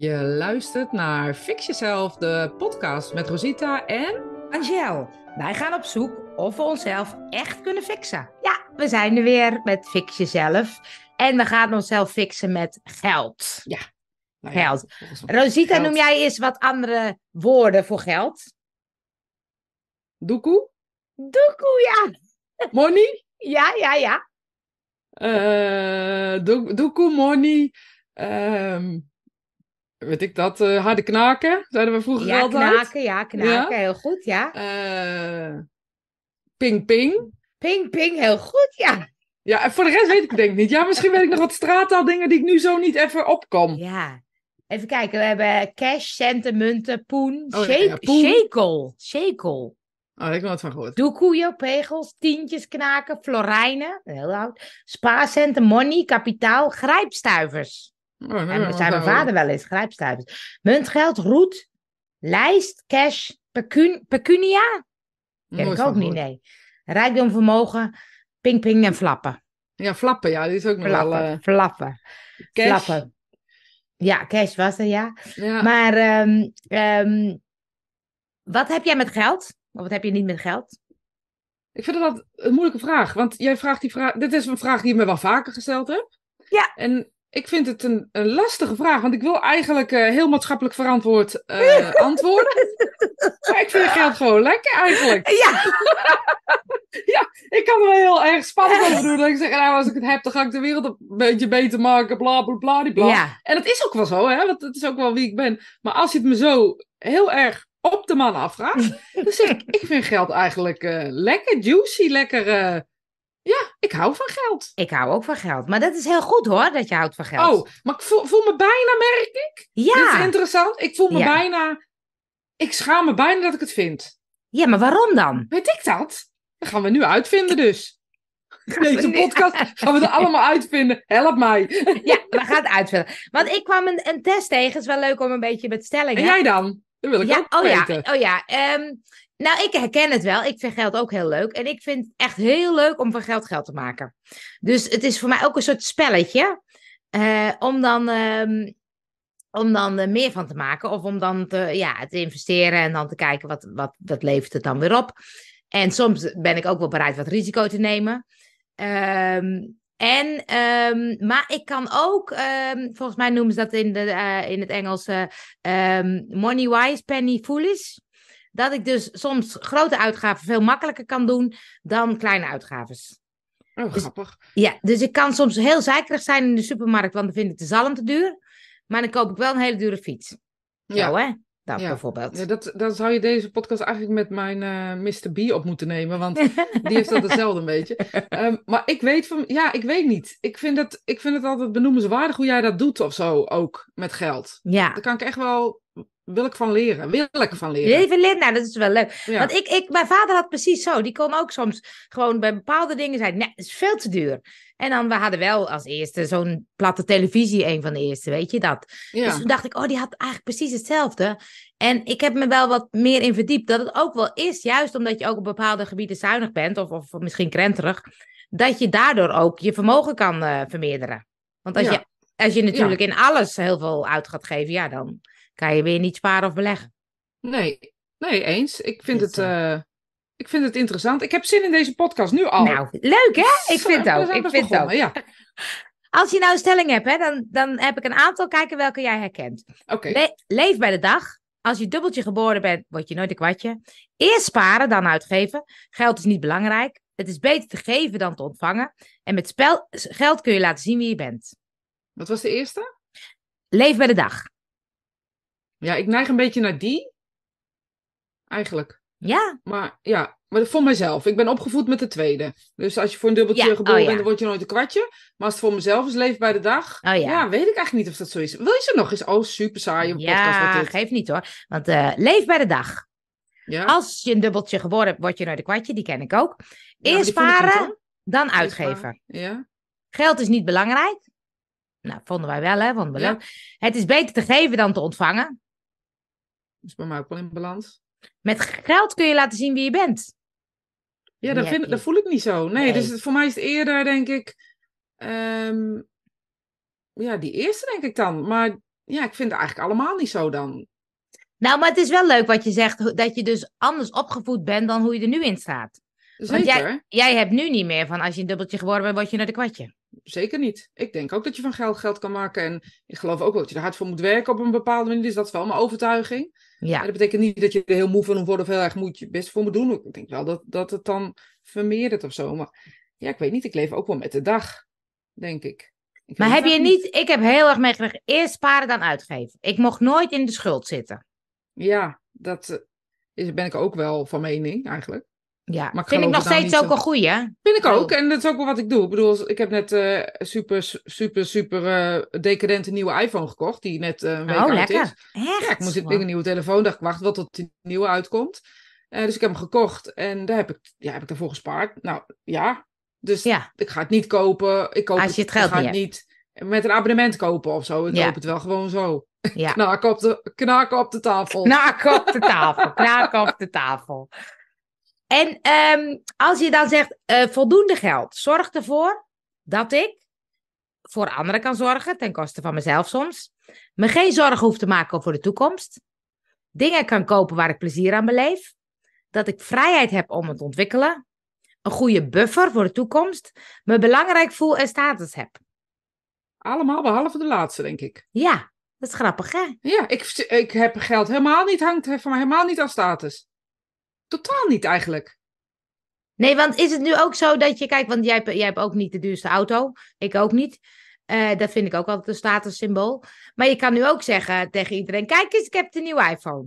Je luistert naar Fix Jezelf, de podcast met Rosita en... Angel. Wij gaan op zoek of we onszelf echt kunnen fixen. Ja, we zijn er weer met Fix Jezelf. En we gaan onszelf fixen met geld. Ja. Nou geld. Rosita, noem jij eens wat andere woorden voor geld? Doekoe? Doekoe, ja. Money? ja, ja, ja. Uh, doekoe, money. Ehm, weet ik dat, eh, harde knaken, zeiden we vroeger ja, altijd. Knaken, ja, knaken, ja. heel goed, ja. Eh, ping ping. Ping ping, heel goed, ja. Ja, en voor de rest weet ik denk ik niet. Ja, misschien weet ik nog wat dingen die ik nu zo niet even opkom. Ja. Even kijken, we hebben cash, centen, munten, poen, oh, ja, poen. shekel, shekel. Oh, ik heb ik nooit van gehoord. Doekoeien, pegels, tientjes, knaken, florijnen, heel oud, spaarcenten, money, kapitaal, grijpstuivers. Oh, nee, en mijn vader wel eens, grijpstuivers. muntgeld, roet, lijst, cash, pecun, pecunia. Ken Nooit ik ook niet, nee. Rijkdom, vermogen, ping, ping en flappen. Ja, flappen, ja, die is ook nog flappen, eh, Flappen, cash. flappen. Ja, cash was er, ja. Maar ehm, ehm, wat heb jij met geld? Of wat heb je niet met geld? Ik vind dat een moeilijke vraag. Want jij vraagt die vraag. Dit is een vraag die ik me wel vaker gesteld hebt. Ja. En ik vind het een, een, lastige vraag, want ik wil eigenlijk eh, heel maatschappelijk verantwoord eh, antwoorden. maar ik vind geld gewoon lekker eigenlijk. Ja. ja, ik kan er wel heel erg spannend over doen. Dat ik zeg, nou, als ik het heb, dan ga ik de wereld een beetje beter maken, bla bla bla. bla. En dat is ook wel zo, hè, want dat is ook wel wie ik ben. Maar als je het me zo heel erg op de man afvraagt, dan zeg ik, ik vind geld eigenlijk eh, lekker, juicy, lekker ja, ik hou van geld. Ik hou ook van geld. Maar dat is heel goed hoor, dat je houdt van geld. Oh, maar ik voel, me bijna, merk ik. Ja. Dit is interessant. Ik voel me bijna... Ik schaam me bijna dat ik het vind. Ja, maar waarom dan? Weet ik dat? Dat gaan we nu uitvinden dus. Deze podcast gaan we er allemaal uitvinden. Help mij. Ja, we gaan het uitvinden. Want ik kwam een, een test tegen. Het is wel leuk om een beetje met stellingen. En jij dan? Dan wil ik ja, ook oh weten. Ja, oh ja. Ehm, nou, ik herken het wel. Ik vind geld ook heel leuk. En ik vind het echt heel leuk om van geld geld te maken. Dus het is voor mij ook een soort spelletje. Eh, om dan, ehm, om dan eh, meer van te maken. Of om dan te, ja, te investeren en dan te kijken wat, wat, wat levert het dan weer op. En soms ben ik ook wel bereid wat risico te nemen. Ehm, en, ehm, maar ik kan ook, volgens mij noemen ze dat in, de, eh, in het Engels, money wise penny foolish. Dat ik dus soms grote uitgaven veel makkelijker kan doen dan kleine uitgaven. Oh, dus- grappig. Ja, dus ik kan soms heel zeikerig zijn in de supermarkt, want dan vind ik de zalm te duur. Maar dan koop ik wel een hele dure fiets. Ja. Zo, hè? Dan bijvoorbeeld. Ja, dat, zou je deze podcast eigenlijk met mijn uh, eh, Mr. B op moeten nemen, want die heeft dat hetzelfde een beetje. Ehm, maar ik weet van, ja, ik weet niet. Ik vind, het, ik vind het altijd benoemenswaardig hoe jij dat doet of zo ook met geld. Ja. Dan kan ik echt wel wil ik van leren. Wil ik van leren. Leven Nou, dat is wel leuk. Want ik, ik, mijn vader had precies zo. Die kon ook soms gewoon bij bepaalde dingen zijn. Nee, het is veel te duur. En dan, we hadden wel als eerste zo'n platte televisie, een van de eerste, weet je dat? Dus toen dacht ik, oh, die had eigenlijk precies hetzelfde. En ik heb me wel wat meer in verdiept dat het ook wel is, juist omdat je ook op bepaalde gebieden zuinig bent, of, of misschien krenterig, dat je daardoor ook je vermogen kan uh, vermeerderen. Want als, je, als je natuurlijk in alles heel veel uit gaat geven, ja, dan kan je weer niet sparen of beleggen. Nee, nee eens. Ik vind, dus, het, eh, eh, ik vind het interessant. Ik heb zin in deze podcast nu al. Nou, leuk hè? Ik vind het ook. Ik vind ook. Ja. Als je nou een stelling hebt, hè, dan, dan heb ik een aantal kijken welke jij herkent. Oké. leef bij de dag. Als je dubbeltje geboren bent, word je nooit een kwartje. Eerst sparen, dan uitgeven. Geld is niet belangrijk. Het is beter te geven dan te ontvangen. En met spel, geld kun je laten zien wie je bent. Wat was de eerste? Leef bij de dag. Ja, ik neig een beetje naar die. Eigenlijk. Ja. Maar ja, maar voor mezelf. Ik ben opgevoed met de tweede. Dus als je voor een dubbeltje oh, geboren bent, dan word je nooit een kwartje. Maar als het voor mezelf is, leef bij de dag. Oh, ja. ja. weet ik eigenlijk niet of dat zo is. Wil je ze nog eens? Oh, super saai een podcast. geef niet hoor. Want eh, leef bij de dag. Als je een dubbeltje geboren hebt, word je nooit een kwartje. Die ken ik ook. Eerst sparen, dan uitgeven. Ja. Geld is niet belangrijk. Nou, vonden wij wel, hè? Vonden Het is beter te geven dan te ontvangen is bij mij ook wel in balans. Met geld kun je laten zien wie je bent. Ja, dat, vind, dat voel ik niet zo. Nee, dus voor mij is het eerder, denk ik, ehm, ja, die eerste denk ik dan. Maar ja, ik vind het eigenlijk allemaal niet zo dan. Nou, maar het is wel leuk wat je zegt, dat je dus anders opgevoed bent dan hoe je er nu in staat. Zeker. Want jij, jij hebt nu niet meer van als je een dubbeltje geworden bent, word je naar de kwartje. Zeker niet. Ik denk ook dat je van geld geld kan maken. En ik geloof ook dat je er hard voor moet werken op een bepaalde manier. Dus dat is wel mijn overtuiging. Ja. dat betekent niet dat je er heel moe van wordt of heel erg moet je best voor me doen. Ik denk wel dat, dat het dan vermeerdert of zo. Maar ja, ik weet niet. Ik leef ook wel met de dag, denk ik. maar heb je niet... Ik heb heel erg meegemaakt Eerst sparen dan uitgeven. Ik mocht nooit in de schuld zitten. Ja, dat eh, is, ben ik ook wel van mening eigenlijk. Ja, maar vind ik nog nou steeds ook een goeie. Hè? Vind ik ook. En dat is ook wel wat ik doe. Ik bedoel, ik heb net uh, super, super, super eh, decadente nieuwe iPhone gekocht. Die net eh, een week oh, uit lekker. is. Echt? ik moest een nieuwe telefoon. dacht ik, wacht wat tot die nieuwe uitkomt. dus ik heb hem gekocht. En daar heb ik, ja, heb ik daarvoor gespaard. Nou, ja. Dus ik ga het niet kopen. Ik koop Als je het, geld ik ga het niet met een abonnement kopen of zo. Ik ja. het wel gewoon zo. Ja. knaken, op op de tafel. Knaken op de tafel. knaken op de tafel. En ehm, als je dan zegt eh, voldoende geld, zorg ervoor dat ik voor anderen kan zorgen, ten koste van mezelf soms. Me geen zorgen hoef te maken over de toekomst. Dingen kan kopen waar ik plezier aan beleef. Dat ik vrijheid heb om het te ontwikkelen. Een goede buffer voor de toekomst. Me belangrijk voel en status heb. Allemaal behalve de laatste, denk ik. Ja, dat is grappig, hè? Ja, ik, ik heb geld helemaal niet, hangt van helemaal niet aan status. Totaal niet eigenlijk. Nee, want is het nu ook zo dat je, kijk, want jij, hebt ook niet de duurste auto. Ik ook niet. Eh, dat vind ik ook altijd een statussymbool. Maar je kan nu ook zeggen tegen iedereen: kijk eens, ik heb de nieuwe iPhone.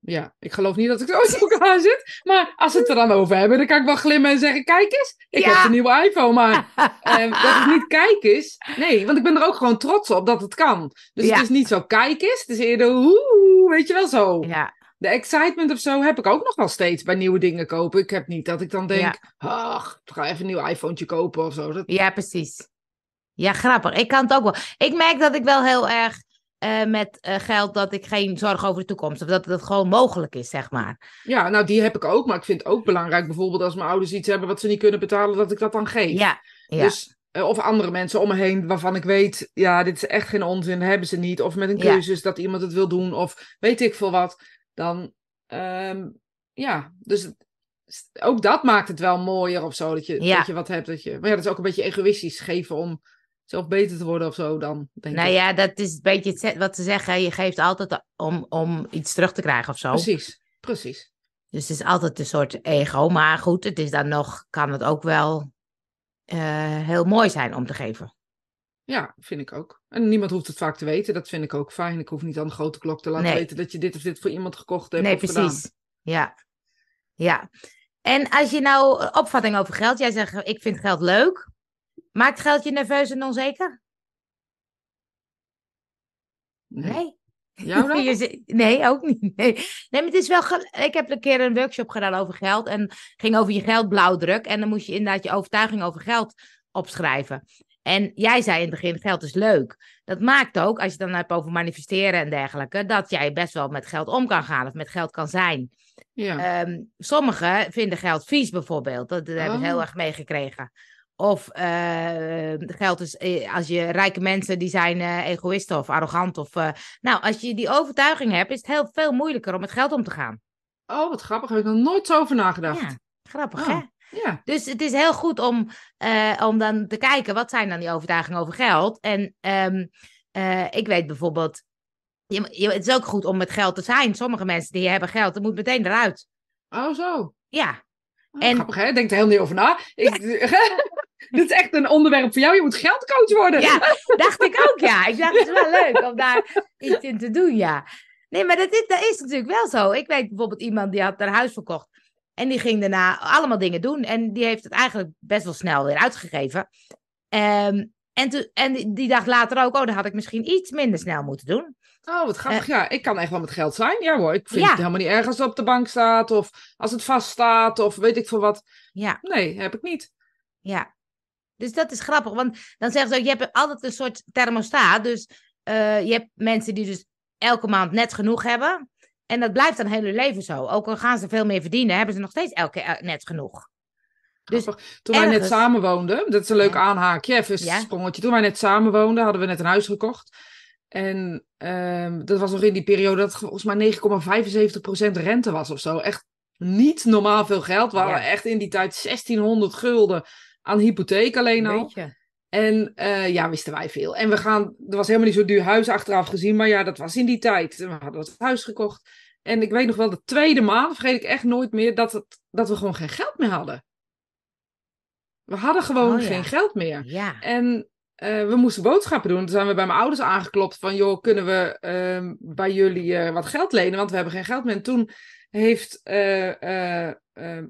Ja, ik geloof niet dat ik zo in elkaar zit. Maar als we het er dan over hebben, dan kan ik wel glimmen en zeggen: Kijk eens, ik heb de nieuwe iPhone. Maar eh, dat het niet kijk eens. Nee, want ik ben er ook gewoon trots op dat het kan. Dus het is niet zo kijk eens. Het is eerder hoe weet je wel zo. Ja. De excitement of zo heb ik ook nog wel steeds bij nieuwe dingen kopen. Ik heb niet dat ik dan denk, ach, ga even een nieuw iPhone kopen of zo. Ja, precies. Ja, grappig. Ik kan het ook wel. Ik merk dat ik wel heel erg eh, met eh, geld dat ik geen zorg over de toekomst. Of dat het gewoon mogelijk is, zeg maar. Ja, nou die heb ik ook. Maar ik vind het ook belangrijk bijvoorbeeld als mijn ouders iets hebben wat ze niet kunnen betalen, dat ik dat dan geef. Ja, ja. Dus eh, of andere mensen om me heen waarvan ik weet, ja, dit is echt geen onzin, hebben ze niet. Of met een cursus dat iemand het wil doen, of weet ik veel wat. Dan, ehm, ja, dus ook dat maakt het wel mooier of zo, dat je, dat je wat hebt. Dat je, maar ja, dat is ook een beetje egoïstisch, geven om zelf beter te worden of zo dan, denk Nou ik. ja, dat is een beetje wat te zeggen, je geeft altijd om, om iets terug te krijgen of zo. Precies, precies. Dus het is altijd een soort ego, maar goed, het is dan nog, kan het ook wel eh, heel mooi zijn om te geven. Ja, vind ik ook. En niemand hoeft het vaak te weten. Dat vind ik ook fijn. Ik hoef niet aan de grote klok te laten weten dat je dit of dit voor iemand gekocht hebt. Nee, of precies. Ja. Ja. En als je nou eh, opvatting over geld, jij zegt ik vind geld leuk. Maakt geld je nerveus en onzeker? nee. nee, ook niet. Nee. nee, maar het is wel. Ik heb een keer een workshop gedaan over geld. En ging over je geldblauwdruk. En dan moest je inderdaad je overtuiging over geld opschrijven. En jij zei in het begin: geld is leuk. Dat maakt ook, als je dan hebt over manifesteren en dergelijke, dat jij best wel met geld om kan gaan of met geld kan zijn. Ja. Ehm, sommigen vinden geld vies bijvoorbeeld. Dat, heb ik hebben oh. heel erg meegekregen. Of ehm, geld is, eh, als je rijke mensen die zijn uh, eh, egoïsten of arrogant. Of, eh, nou, als je die overtuiging hebt, is het heel veel moeilijker om met geld om te gaan. Oh, wat grappig. Heb ik nog nooit zo over nagedacht. grappig, oh, hè? Ja. Dus het is heel goed om, om dan te kijken, wat zijn dan die overtuigingen over geld? En ehm, ik weet bijvoorbeeld, je, het is ook goed om met geld te zijn. Sommige mensen die hebben geld, het moet meteen eruit. Oh, zo. Ja. Oh, grappig, hè? Denkt er helemaal niet over na. Dit is echt een onderwerp voor jou. Je moet geldcoach worden. Ja, dacht ik ook, ja. Ik dacht, het is wel leuk om daar iets in te doen, ja. Nee, maar dat is, dat is natuurlijk wel zo. Ik weet bijvoorbeeld iemand die had haar huis verkocht. En die ging daarna allemaal dingen doen. En die heeft het eigenlijk best wel snel weer uitgegeven. Ehm, en, en die dacht later ook, oh, dan had ik misschien iets minder snel moeten doen. Oh, wat grappig. Eh, ja, ik kan echt wel met geld zijn. Ja hoor, ik vind het helemaal niet erg als het op de bank staat. Of als het vast staat. Of weet ik veel wat. Ja. Nee, heb ik niet. Ja, dus dat is grappig, want dan zeggen ze ook, je hebt altijd een soort thermostaat. Dus eh, je hebt mensen die dus elke maand net genoeg hebben. En dat blijft dan hele leven zo. Ook al gaan ze veel meer verdienen, hebben ze nog steeds elke keer eh, net genoeg. Dus Grappig. toen wij net samenwoonden, dat is een leuk aanhaakje, even een sprongetje. Toen wij net samenwoonden, hadden we net een huis gekocht. En ehm, dat was nog in die periode dat volgens mij 9,75% rente was of zo. Echt niet normaal veel geld. We hadden echt in die tijd 1600 gulden aan hypotheek alleen al. En eh, ja, wisten wij veel. En we gaan, er was helemaal niet zo duur huis achteraf gezien, maar ja, dat was in die tijd. We hadden het huis gekocht. En ik weet nog wel, de tweede maand, vergeet ik echt nooit meer, dat, het, dat we gewoon geen geld meer hadden. We hadden gewoon oh, geen geld meer. Ja. En eh, we moesten boodschappen doen. Toen zijn we bij mijn ouders aangeklopt van, joh, kunnen we ehm, bij jullie eh, wat geld lenen? Want we hebben geen geld meer. En toen heeft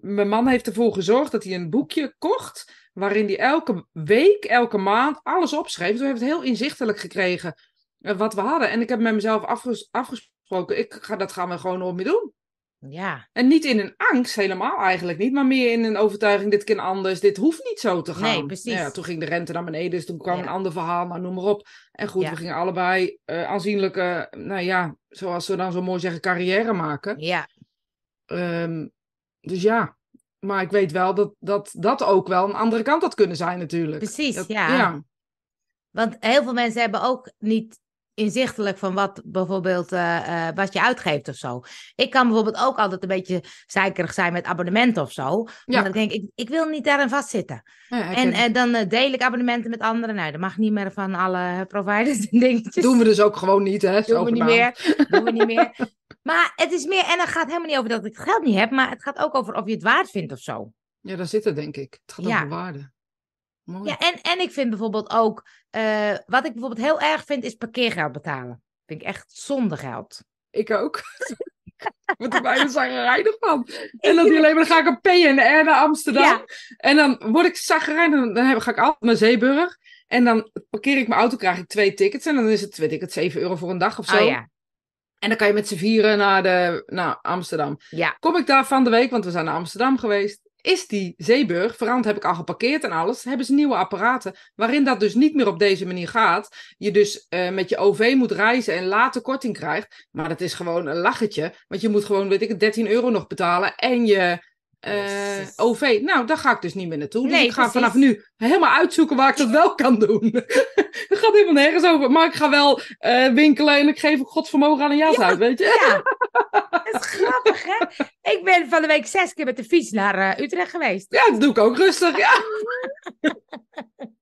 mijn man heeft ervoor gezorgd dat hij een boekje kocht waarin hij elke week, elke maand alles opschreef. toen heeft het heel inzichtelijk gekregen eh, wat we hadden. En ik heb met mezelf afgesproken, ik ga, dat gaan we gewoon nooit meer doen. Ja. En niet in een angst, helemaal eigenlijk niet, maar meer in een overtuiging, dit kan anders, dit hoeft niet zo te gaan. Nee, nou precies. Ja, toen ging de rente naar beneden, dus toen kwam een ander verhaal, Maar noem maar op. En goed, we gingen allebei eh, aanzienlijke, nou ja, zoals ze dan zo mooi zeggen, carrière maken. Ja. Ehm, dus ja, maar ik weet wel dat, dat dat ook wel een andere kant had kunnen zijn natuurlijk. Precies, ja. Want heel veel mensen hebben ook niet inzichtelijk van wat bijvoorbeeld eh, eh, wat je uitgeeft of zo. Ik kan bijvoorbeeld ook altijd een beetje zeikerig zijn met abonnementen of zo. Want ik denk, ik, ik wil niet daarin vastzitten. Ja, en eh, dan deel ik abonnementen met anderen. Nou, dat mag niet meer van alle providers en dingetjes. Doen we dus ook gewoon niet, hè? Doen we niet meer. Doen we niet meer. Maar het is meer, en het gaat helemaal niet over dat ik het geld niet heb, maar het gaat ook over of je het waard vindt of zo. Ja, daar zit het, denk ik. Het gaat ja. over waarde. Ja, en, en ik vind bijvoorbeeld ook, eh, wat ik bijvoorbeeld heel erg vind, is parkeergeld betalen. Vind ik echt zonde geld. Ik ook. We er bijna zagrijnig van. En dan alleen dan ga ik een P en R naar Amsterdam. En dan word ik zagrijnig, dan ga ik altijd naar Zeeburg. En dan parkeer ik mijn auto, krijg ik twee tickets. En dan is het, weet ik het, 7 euro voor een dag of oh zo. ja. En dan kan je met z'n vieren naar, de, naar Amsterdam. Ja. Kom ik daar van de week, want we zijn naar Amsterdam geweest is die Zeeburg, verand heb ik al geparkeerd en alles, hebben ze nieuwe apparaten waarin dat dus niet meer op deze manier gaat. Je dus eh, met je OV moet reizen en later korting krijgt. Maar dat is gewoon een lachetje, want je moet gewoon, weet ik, 13 euro nog betalen en je eh, OV. Nou, daar ga ik dus niet meer naartoe. Dus nee, dus ik ga vanaf nu helemaal uitzoeken waar ik dat wel kan doen. Het gaat helemaal nergens over. Maar ik ga wel eh, winkelen en ik geef vermogen aan een jas uit, weet je? Ja is grappig, hè? Ik ben van de week zes keer met de fiets naar eh, Utrecht geweest. Ja, dat doe ik ook rustig, ja.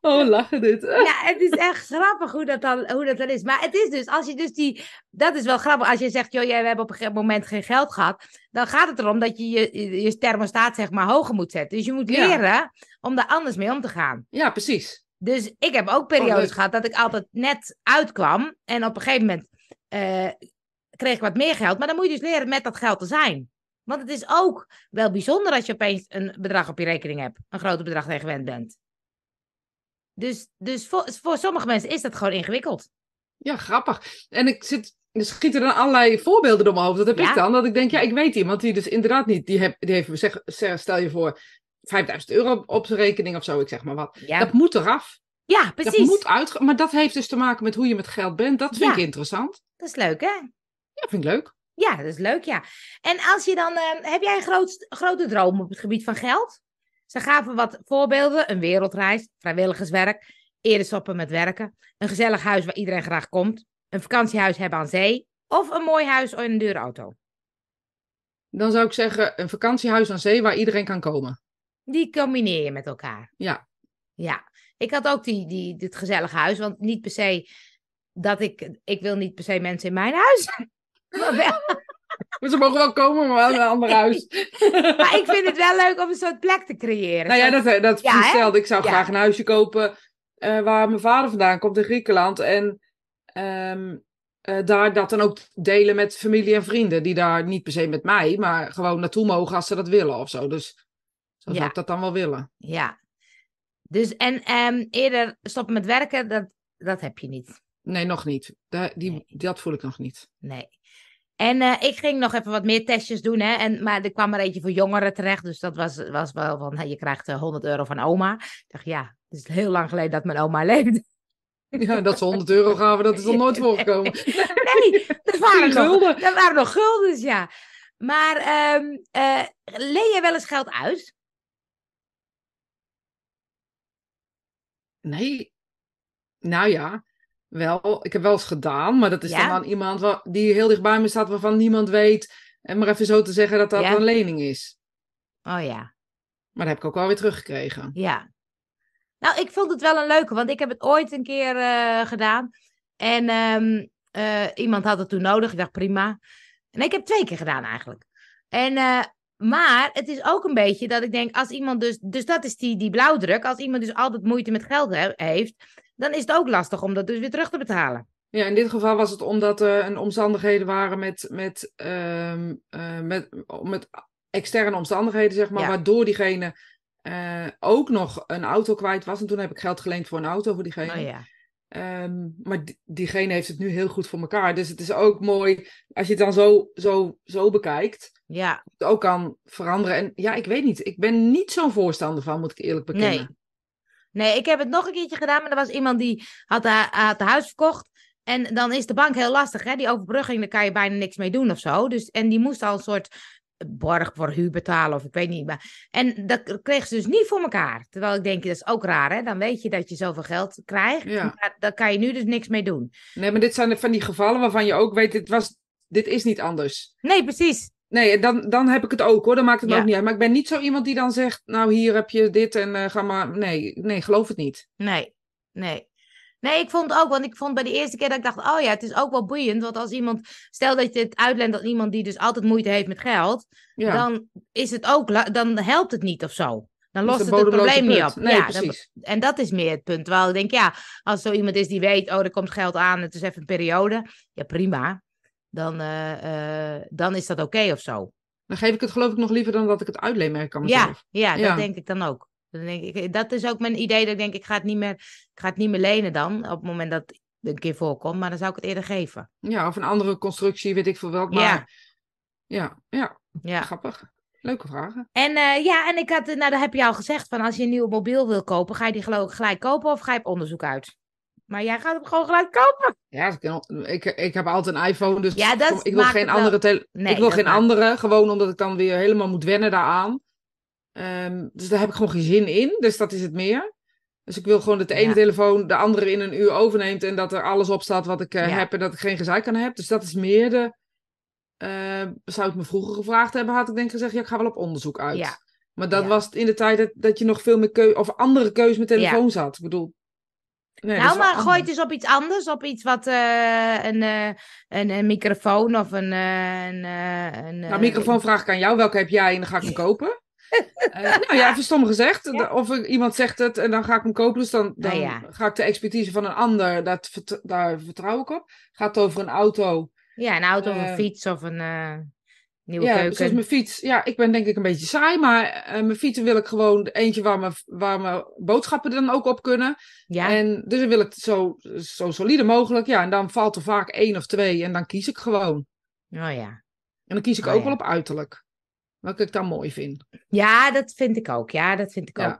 Oh, lachen dit. Ja, het is echt grappig hoe dat, dan, hoe dat dan is. Maar het is dus, als je dus die... Dat is wel grappig. Als je zegt, joh, jij, we hebben op een gegeven moment geen geld gehad. Dan gaat het erom dat je je, je thermostaat zeg maar hoger moet zetten. Dus je moet leren om daar anders mee om te gaan. Ja, precies. Dus ik heb ook periodes oh, gehad dat ik altijd net uitkwam. En op een gegeven moment... Eh, kreeg ik wat meer geld. Maar dan moet je dus leren met dat geld te zijn. Want het is ook wel bijzonder als je opeens een bedrag op je rekening hebt. Een groot bedrag tegen gewend bent. Dus, dus voor, voor sommige mensen is dat gewoon ingewikkeld. Ja, grappig. En ik zit er schieten dan allerlei voorbeelden door mijn hoofd. Dat heb ik dan. Dat ik denk, ja, ik weet iemand die dus inderdaad niet. Die, heb, die heeft, stel je voor, 5000 euro op zijn rekening of zo, ik zeg maar wat. Ja. Dat moet eraf. Ja, precies. Dat moet uit, maar dat heeft dus te maken met hoe je met geld bent. Dat vind ik interessant. Dat is leuk, hè? Ja, vind ik leuk. Ja, dat is leuk, ja. En als je dan, ehm, heb jij een groot, grote droom op het gebied van geld? Ze gaven wat voorbeelden: een wereldreis, vrijwilligerswerk, eerder met werken, een gezellig huis waar iedereen graag komt, een vakantiehuis hebben aan zee of een mooi huis en een dure auto. Dan zou ik zeggen: een vakantiehuis aan zee waar iedereen kan komen. Die combineer je met elkaar. Ja. Ja. Ik had ook die, die, dit gezellige huis, want niet per se dat ik, ik wil niet per se mensen in mijn huis. Maar ze mogen wel komen, maar wel in een ander huis. maar ik vind het wel leuk om een soort plek te creëren. Nou ja, dat, eh, dat ja, Ik zou graag een huisje kopen eh, waar mijn vader vandaan komt in Griekenland. En ehm, eh, daar dat dan ook delen met familie en vrienden. Die daar niet per se met mij, maar gewoon naartoe mogen als ze dat willen of zo. Dus zo zou ik dat dan wel willen. Ja. Dus en um, eerder stoppen met werken, dat, dat heb je niet. Nee, nog niet. die, Dat voel ik nog niet. Nee. En eh, ik ging nog even wat meer testjes doen. Hè? En, maar er kwam er eentje voor jongeren terecht. Dus dat was, was wel van, je krijgt 100 eh, euro van oma. Ik dacht, ja, het is heel lang geleden dat mijn oma leefde. Ja, dat ze 100 euro gaven, dat is nog nooit voorgekomen. Nee, dat waren, nog, dat waren nog guldens, ja. Maar um, ehm, eh, leen je wel eens geld uit? Nee. Nou ja, wel, ik heb wel eens gedaan, maar dat is dan aan iemand die heel dichtbij me staat, waarvan niemand weet, en maar even zo te zeggen dat dat een lening is. Oh ja. Maar dat heb ik ook alweer teruggekregen. Ja. Nou, ik vond het wel een leuke, want ik heb het ooit een keer eh, gedaan. En ehm, eh, iemand had het toen nodig. Ik dacht prima. En ik heb twee keer gedaan eigenlijk. En, eh, maar het is ook een beetje dat ik denk, als iemand dus, dus dat is die, die blauwdruk, als iemand dus altijd moeite met geld heeft, dan is het ook lastig om dat dus weer terug te betalen. Ja, in dit geval was het omdat er omstandigheden waren met, ehm, eh, met, met, externe omstandigheden, zeg maar, waardoor diegene eh, ook nog een auto kwijt was. En toen heb ik geld geleend voor een auto voor diegene. Oh, ja. Ehm, maar diegene heeft het nu heel goed voor elkaar. Dus het is ook mooi als je het dan zo, zo, zo bekijkt. Ja. Het ook kan veranderen. En ja, ik weet niet. Ik ben niet zo'n voorstander van, moet ik eerlijk bekennen. Nee. Nee, ik heb het nog een keertje gedaan, maar er was iemand die eh, had, het huis verkocht. En dan is de bank heel lastig, hè? Die overbrugging, daar kan je bijna niks mee doen of zo. Dus, en die moest al een soort borg voor huur betalen of ik weet niet. Maar, en dat kreeg ze dus niet voor elkaar. Terwijl ik denk, dat is ook raar, hè? Dan weet je dat je zoveel geld krijgt. Maar daar kan je nu dus niks mee doen. Nee, maar dit zijn van die gevallen waarvan je ook weet, dit, was, dit is niet anders. Nee, precies. Nee, dan, dan heb ik het ook hoor. Dan maakt het ook niet uit. Maar ik ben niet zo iemand die dan zegt: Nou, hier heb je dit en eh, ga maar. Nee, nee, geloof het niet. Nee, nee. Nee, ik vond ook, want ik vond bij de eerste keer dat ik dacht: Oh ja, het is ook wel boeiend. Want als iemand, stel dat je het uitlent dat iemand die dus altijd moeite heeft met geld, dan is het ook, dan helpt het niet of zo. Dan lost het het probleem niet op. Nee, ja, precies. en dat is meer het punt. Terwijl ik denk, ja, als zo iemand is die weet, oh, er komt geld aan, het is even een periode. Ja, prima dan, eh, eh, dan is dat oké okay of zo. Dan geef ik het geloof ik nog liever dan dat ik het uitleenmerk kan mezelf. Ja, ja, dat denk ik dan ook. Dan denk ik, dat is ook mijn idee dat ik denk, ik ga, het niet meer, ik ga het niet meer lenen dan, op het moment dat het een keer voorkomt, maar dan zou ik het eerder geven. Ja, of een andere constructie, weet ik voor welk, maar ja, ja, ja. ja. grappig. Leuke vragen. En eh, ja, en ik had, nou dat heb je al gezegd, van als je een nieuw mobiel wil kopen, ga je die geloof ik gelijk kopen of ga je op onderzoek uit? Maar jij gaat hem gewoon gelijk kopen. Ja, ik, ik heb altijd een iPhone, dus ik wil geen andere. telefoon. ik wil geen andere, gewoon omdat ik dan weer helemaal moet wennen daaraan. Um, dus daar heb ik gewoon geen zin in, dus dat is het meer. Dus ik wil gewoon dat de ene telefoon de andere in een uur overneemt en dat er alles op staat wat ik eh, heb en dat ik geen gezeik aan heb. Dus dat is meer de. Ehm, zou ik me vroeger gevraagd hebben, had ik denk gezegd: ja, ik ga wel op onderzoek uit. Maar dat was in de tijd dat, dat je nog veel meer keuze of andere keuze met telefoons had. Ik bedoel, nou, maar gooi het eens op iets anders. Op iets wat eh, eh, een, een, microfoon of een... Eh, een, een nou, microfoon vraag ik aan jou. Welke heb jij en dan ga ik hem kopen. nou ja, even stom gezegd. Of iemand zegt het en dan ga ik hem kopen. Dus dan, nou dan ga ik de expertise van een ander, dat, daar vertrouw ik op. Gaat het over een auto. Ja, een auto of een fiets of een ja, keuken. mijn fiets. Ja, ik ben denk ik een beetje saai, maar eh, mijn fietsen wil ik gewoon eentje waar mijn, waar mijn boodschappen dan ook op kunnen. Ja. En dus dan wil ik het zo, zo solide mogelijk. Ja, en dan valt er vaak één of twee en dan kies ik gewoon. Oh ja. En dan kies ik oh ook wel op uiterlijk. Wat ik dan mooi vind. Ja, dat vind ik ook. Ja, dat vind ik ook.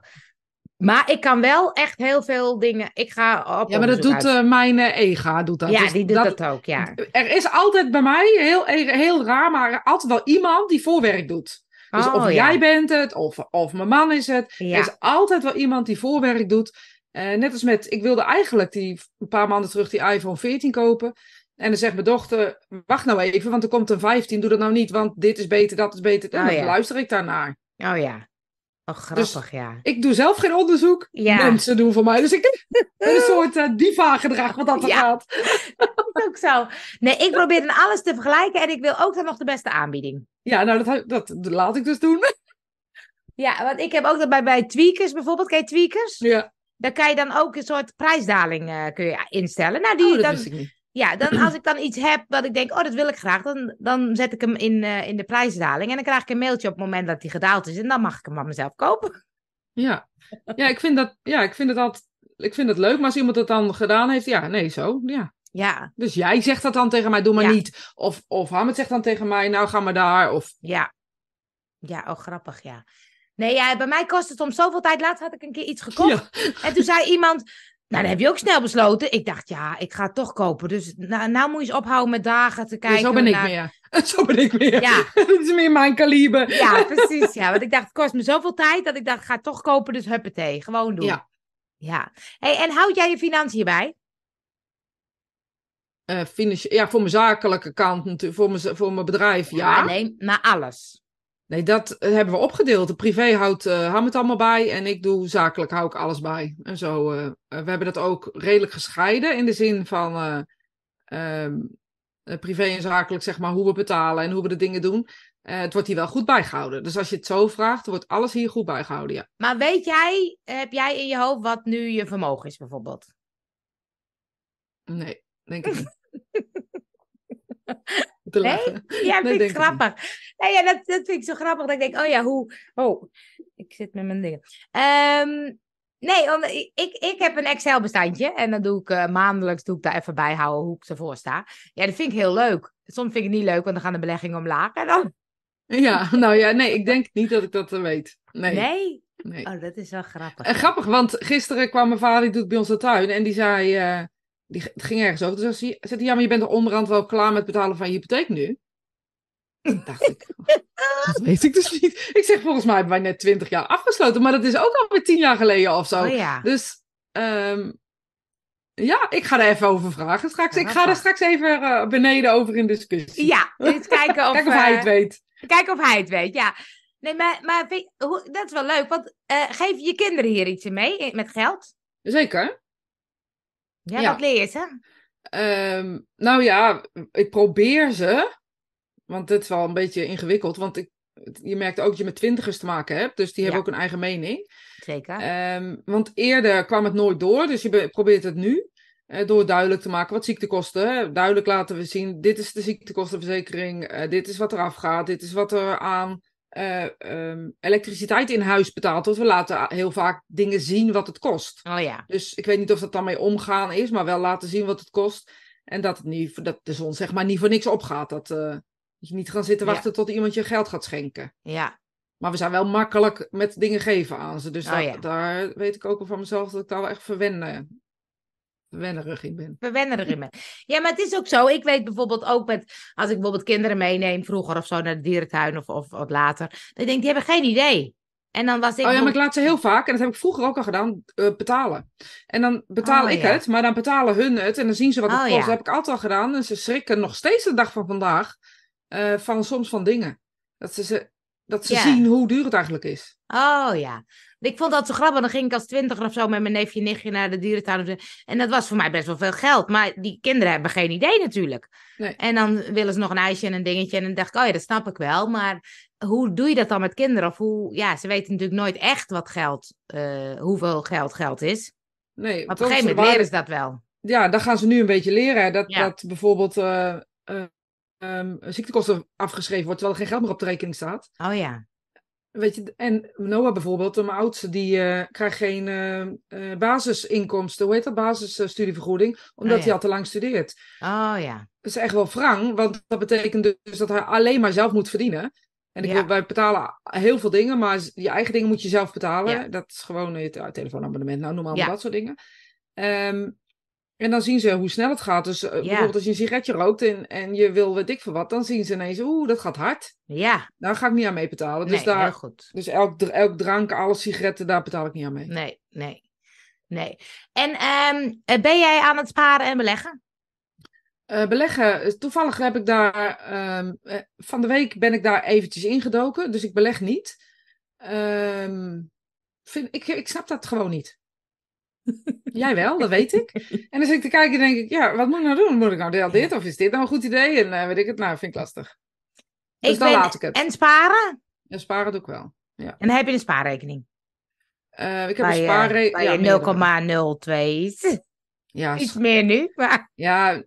Maar ik kan wel echt heel veel dingen. Ik ga op. Ja, maar dat doet eh, mijn eh, ega. Doet dat. Ja, dus die doet dat, dat, ook. Ja. Er is altijd bij mij heel, eh, heel raar, maar altijd wel iemand die voorwerk doet. Dus oh, of jij bent het, of, of mijn man is het. Ja. Er is altijd wel iemand die voorwerk doet. net als met, ik wilde eigenlijk die, een paar maanden terug die iPhone 14 kopen. En dan zegt mijn dochter, wacht nou even, want er komt een 15, doe dat nou niet, want dit is beter, dat is beter. En nou, oh, dan luister ik daarnaar. Oh ja. Oh, dus grappig, dus ja. Ik doe zelf geen onderzoek. Ja. Mensen doen voor mij. Dus ik ben een soort eh, diva-gedrag wat dat gaat. dat is ook zo. Nee, ik probeer dan alles te vergelijken en ik wil ook dan nog de beste aanbieding. Ja, nou, dat, dat, laat ik dus doen. ja, want ik heb ook dat bij, bij tweakers bijvoorbeeld. kijk tweakers? Ja. daar kan je dan ook een soort prijsdaling eh, kun je instellen. Nou, die, oh, dat dan, wist ik niet. Ja, dan als ik dan iets heb wat ik denk, oh, dat wil ik graag, dan, dan zet ik hem in, eh, in de prijsdaling. En dan krijg ik een mailtje op het moment dat die gedaald is. En dan mag ik hem van mezelf kopen. Ja, ja ik vind dat, ja, ik vind het ik vind het leuk. Maar als iemand het dan gedaan heeft, ja, nee, zo, ja. Ja. Dus jij zegt dat dan tegen mij, doe maar niet. Of, of Hamid zegt dan tegen mij, nou ga maar daar. Of... Ja. Ja, oh grappig, ja. Nee, ja, bij mij kost het om zoveel tijd. Laatst had ik een keer iets gekocht. En toen zei iemand, nou, dan heb je ook snel besloten. Ik dacht, ja, ik ga het toch kopen. Dus nou, nou moet je eens ophouden met dagen te kijken. Zo ben ik meer. Zo ben ik weer. Ja. dat is meer mijn kaliber. Ja, precies. Ja, want ik dacht, het kost me zoveel tijd dat ik dacht, ga toch kopen. Dus huppatee, gewoon doen. Ja. ja. Hey, en houd jij je financiën bij? Uh, ja, voor mijn zakelijke kant natuurlijk, voor mijn, voor mijn bedrijf, ja. ja. Nee, maar alles. Nee, dat eh, hebben we opgedeeld. De privé houdt uh, het allemaal bij en ik doe zakelijk hou ik alles bij. En zo, eh, we hebben dat ook redelijk gescheiden in de zin van ehm, privé en zakelijk, zeg maar, hoe we betalen en hoe we de dingen doen. het wordt hier wel goed bijgehouden. Dus als je het zo vraagt, wordt alles hier goed bijgehouden, ja. Maar weet jij, heb jij in je hoofd wat nu je vermogen is bijvoorbeeld? Nee, denk ik niet. te lachen. Nee? Ja, vind ik grappig. nee ja, dat, dat vind ik zo grappig dat ik denk, oh ja, hoe... Oh, ik zit met mijn dingen. Ehm, nee, ik, ik heb een Excel-bestandje en dan doe ik eh, maandelijks doe ik daar even bijhouden hoe ik ervoor sta. Ja, dat vind ik heel leuk. Soms vind ik het niet leuk, want dan gaan de beleggingen omlaag en dan... Ja, nou ja, nee, ik denk niet dat ik dat eh, weet. Nee? nee? Oh, dat is wel grappig. En eh, grappig, want gisteren kwam mijn vader, die doet bij ons de tuin, en die zei die, het ging ergens over. Dus als hij zei, ja, maar je bent er onderhand wel klaar met betalen van je hypotheek nu. Dacht ik. Oh, dat weet ik dus niet. Ik zeg, volgens mij hebben wij net twintig jaar afgesloten, maar dat is ook alweer tien jaar geleden of zo. Oh, dus ehm, ja, ik ga daar even over vragen straks. ik ga daar straks even eh, beneden over in discussie. Ja, eens kijken of, hij eh, het weet. Kijken of hij het weet, ja. Nee, maar, maar dat is wel leuk, want uh, geef je kinderen hier iets mee met geld? Zeker. Jij ja. dat leert, hè? Ehm, nou ja, ik probeer ze. Want het is wel een beetje ingewikkeld. Want ik, je merkt ook dat je met twintigers te maken hebt. Dus die hebben ook een eigen mening. Zeker. Ehm, want eerder kwam het nooit door. Dus je probeert het nu. Eh, door duidelijk te maken wat ziektekosten. Duidelijk laten we zien, dit is de ziektekostenverzekering. Eh, dit is wat eraf gaat. Dit is wat er aan eh, ehm, elektriciteit in huis betaalt. Want we laten heel vaak dingen zien wat het kost. Oh ja. Dus ik weet niet of dat dan mee omgaan is, maar wel laten zien wat het kost. En dat, het niet, dat de zon zeg maar niet voor niks opgaat. Dat eh, je niet gaat zitten wachten tot iemand je geld gaat schenken. Ja. Maar we zijn wel makkelijk met dingen geven aan ze. Dus oh daar, daar, weet ik ook al van mezelf dat ik daar wel echt verwennen wennerig in ben. Wennerig in ben. Ja, maar het is ook zo. Ik weet bijvoorbeeld ook met, als ik bijvoorbeeld kinderen meeneem vroeger of zo naar de dierentuin of, of wat later. Dan denk die hebben geen idee. En dan was ik. Oh ja, maar ik laat ze heel vaak, en dat heb ik vroeger ook al gedaan, eh, betalen. En dan betaal oh, ik het, maar dan betalen hun het. En dan zien ze wat het oh, kost. Dat heb ik altijd al gedaan. En ze schrikken nog steeds de dag van vandaag eh, van soms van dingen. Dat ze, ze dat ze zien hoe duur het eigenlijk is. Oh ja. Ik vond dat zo grappig. Dan ging ik als twintig of zo met mijn neefje en nichtje naar de dierentuin. En dat was voor mij best wel veel geld. Maar die kinderen hebben geen idee natuurlijk. Nee. En dan willen ze nog een ijsje en een dingetje. En dan dacht ik, oh ja, dat snap ik wel. Maar hoe doe je dat dan met kinderen? Of hoe, ja, ze weten natuurlijk nooit echt wat geld, eh, hoeveel geld geld is. Nee, maar op een gegeven moment leren ze dat wel. Ja, dan gaan ze nu een beetje leren. Dat, dat bijvoorbeeld... Eh, eh, um, ziektekosten afgeschreven wordt, terwijl er geen geld meer op de rekening staat. Oh ja. Weet je, en Noah bijvoorbeeld, de oudste, die eh, krijgt geen uh, basisinkomsten, hoe heet dat, basisstudievergoeding, omdat oh hij al te lang studeert. Oh ja. Dat is echt wel wrang, want dat betekent dus dat hij alleen maar zelf moet verdienen. En ik wij betalen heel veel dingen, maar je eigen dingen moet je zelf betalen. Ja. Dat is gewoon je telefoonabonnement, nou, normaal dat soort dingen. Um, en dan zien ze hoe snel het gaat. Dus eh, bijvoorbeeld als je een sigaretje rookt en, en je wil weet ik veel wat, dan zien ze ineens, oeh, dat gaat hard. Ja. Daar ga ik niet aan mee betalen. Dus, nee, daar, goed. dus elk, elk drank, alle sigaretten, daar betaal ik niet aan mee. Nee, nee, nee. En ehm, eh, ben jij aan het sparen en beleggen? Eh, beleggen, toevallig heb ik daar, ehm, van de week ben ik daar eventjes ingedoken, dus ik beleg niet. Ehm, vind, ik, ik snap dat gewoon niet. Jij wel, dat weet ik. En dan zit ik te kijken en denk ik, ja, wat moet ik nou doen? Moet ik nou deel dit of is dit nou een goed idee? En uh, weet ik het, nou, vind ik lastig. Dus dan laat ik het. En sparen? Ja, sparen doe ik wel. Ja. En heb je een spaarrekening? Eh, ik heb een spaarrekening. 0,02 ja, Iets meer nu, Ja,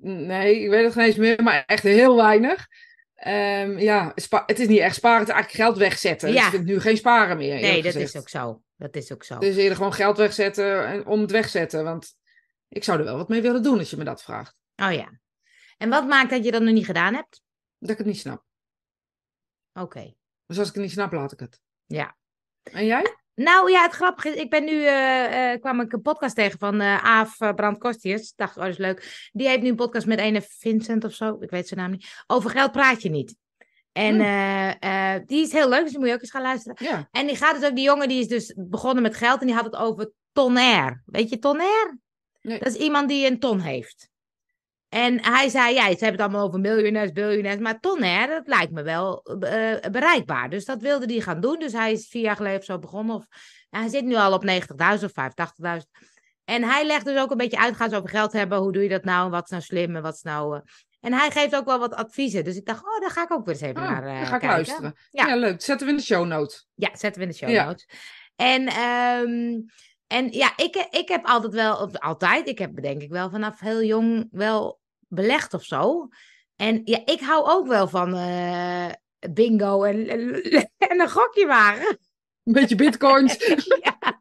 nee, ik weet het geen eens meer, maar echt heel weinig. Ehm, ja, het is niet echt sparen, het is eigenlijk geld wegzetten. Dus ja. Dus ik vind nu geen sparen meer. Nee, dat is ook zo. Dat is ook zo. Dus eerder gewoon geld wegzetten en om het wegzetten. Want ik zou er wel wat mee willen doen als je me dat vraagt. Oh ja. En wat maakt dat je dat nog niet gedaan hebt? Dat ik het niet snap. Oké. Dus als ik het niet snap, laat ik het. Ja. En jij? Ah, nou ja, het grappige is, ik ben nu, eh, eh, kwam ik een podcast tegen van uh, Aaf Brandkostius. Dacht, oh, dat is leuk. Die heeft nu een podcast met een Vincent of zo, ik weet zijn naam niet. Over geld praat je niet. En hm. eh, eh, die is heel leuk, dus die moet je ook eens gaan luisteren. En die gaat dus ook, die jongen die is dus begonnen met geld en die had het over tonner, Weet je tonner. Nee. Dat is iemand die een ton heeft. En hij zei, ja, ze hebben het allemaal over miljonairs, biljonairs, maar tonner, dat lijkt me wel eh, bereikbaar. Dus dat wilde hij gaan doen. Dus hij is vier jaar geleden of zo begonnen. Of, nou, hij zit nu al op 90.000 of 85.000. En hij legt dus ook een beetje uit, gaan ze over geld hebben. Hoe doe je dat nou? Wat is nou slim en wat is nou... En hij geeft ook wel wat adviezen. Dus ik dacht, oh, daar ga ik ook weer eens even ah, naar eh, kijken. luisteren. Ja. leuk. Zetten we in de show notes. Ja, zetten we in de show notes. En, ehm, en ja, ik, ik heb altijd wel, altijd, ik heb denk ik wel vanaf heel jong wel belegd of zo. En ja, ik hou ook wel van eh, bingo en, en, een gokje wagen. Een beetje bitcoins. ja.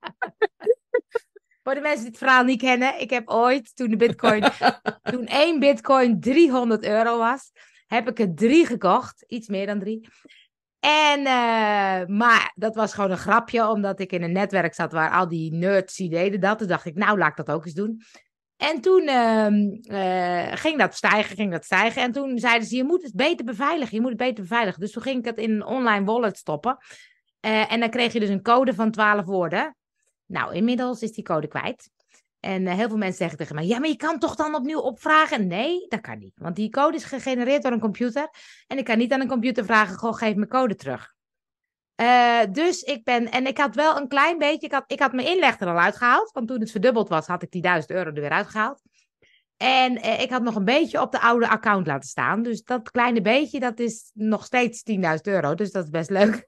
Voor de mensen die het verhaal niet kennen, ik heb ooit, toen de bitcoin, toen één bitcoin 300 euro was, heb ik er drie gekocht. Iets meer dan drie. En, eh, maar dat was gewoon een grapje, omdat ik in een netwerk zat waar al die nerds die deden dat. Toen dacht ik, nou laat ik dat ook eens doen. En toen ehm, eh, ging dat stijgen, ging dat stijgen. En toen zeiden ze, je moet het beter beveiligen, je moet het beter beveiligen. Dus toen ging ik dat in een online wallet stoppen. Eh, en dan kreeg je dus een code van 12 woorden. Nou, inmiddels is die code kwijt. En eh, heel veel mensen zeggen tegen mij: Ja, maar je kan toch dan opnieuw opvragen? Nee, dat kan niet. Want die code is gegenereerd door een computer. En ik kan niet aan een computer vragen: Goh, geef me code terug. Eh, dus ik ben, en ik had wel een klein beetje, ik had, mijn inleg er al uitgehaald. Want toen het verdubbeld was, had ik die 1000 euro er weer uitgehaald. En eh, ik had nog een beetje op de oude account laten staan. Dus dat kleine beetje, dat is nog steeds 10.000 euro. Dus dat is best leuk.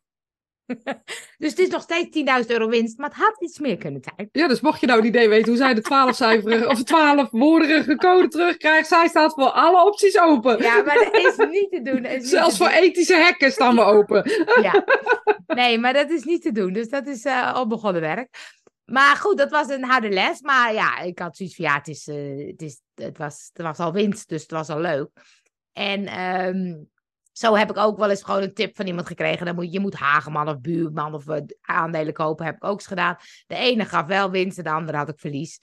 dus het is nog steeds 10.000 euro winst, maar het had iets meer kunnen zijn. Ja, dus mocht je nou het idee weten hoe zij de 12 cijferige of 12 woordige code terugkrijgt, zij staat voor alle opties open. Ja, maar dat is niet te doen. Zelfs voor ethische hekken staan we open. ja, nee, maar dat is niet te doen. Dus dat is uh, al begonnen werk. Maar goed, dat was een harde les. Maar ja, ik had zoiets van ja, het, is, eh, het, is, het, was, het was al winst, dus het was al leuk. En. Um, zo heb ik ook wel eens gewoon een tip van iemand gekregen. Dan moet, je moet Hageman of Buurman of eh, aandelen kopen, heb ik ook eens gedaan. De ene gaf wel winst en de andere had ik verlies.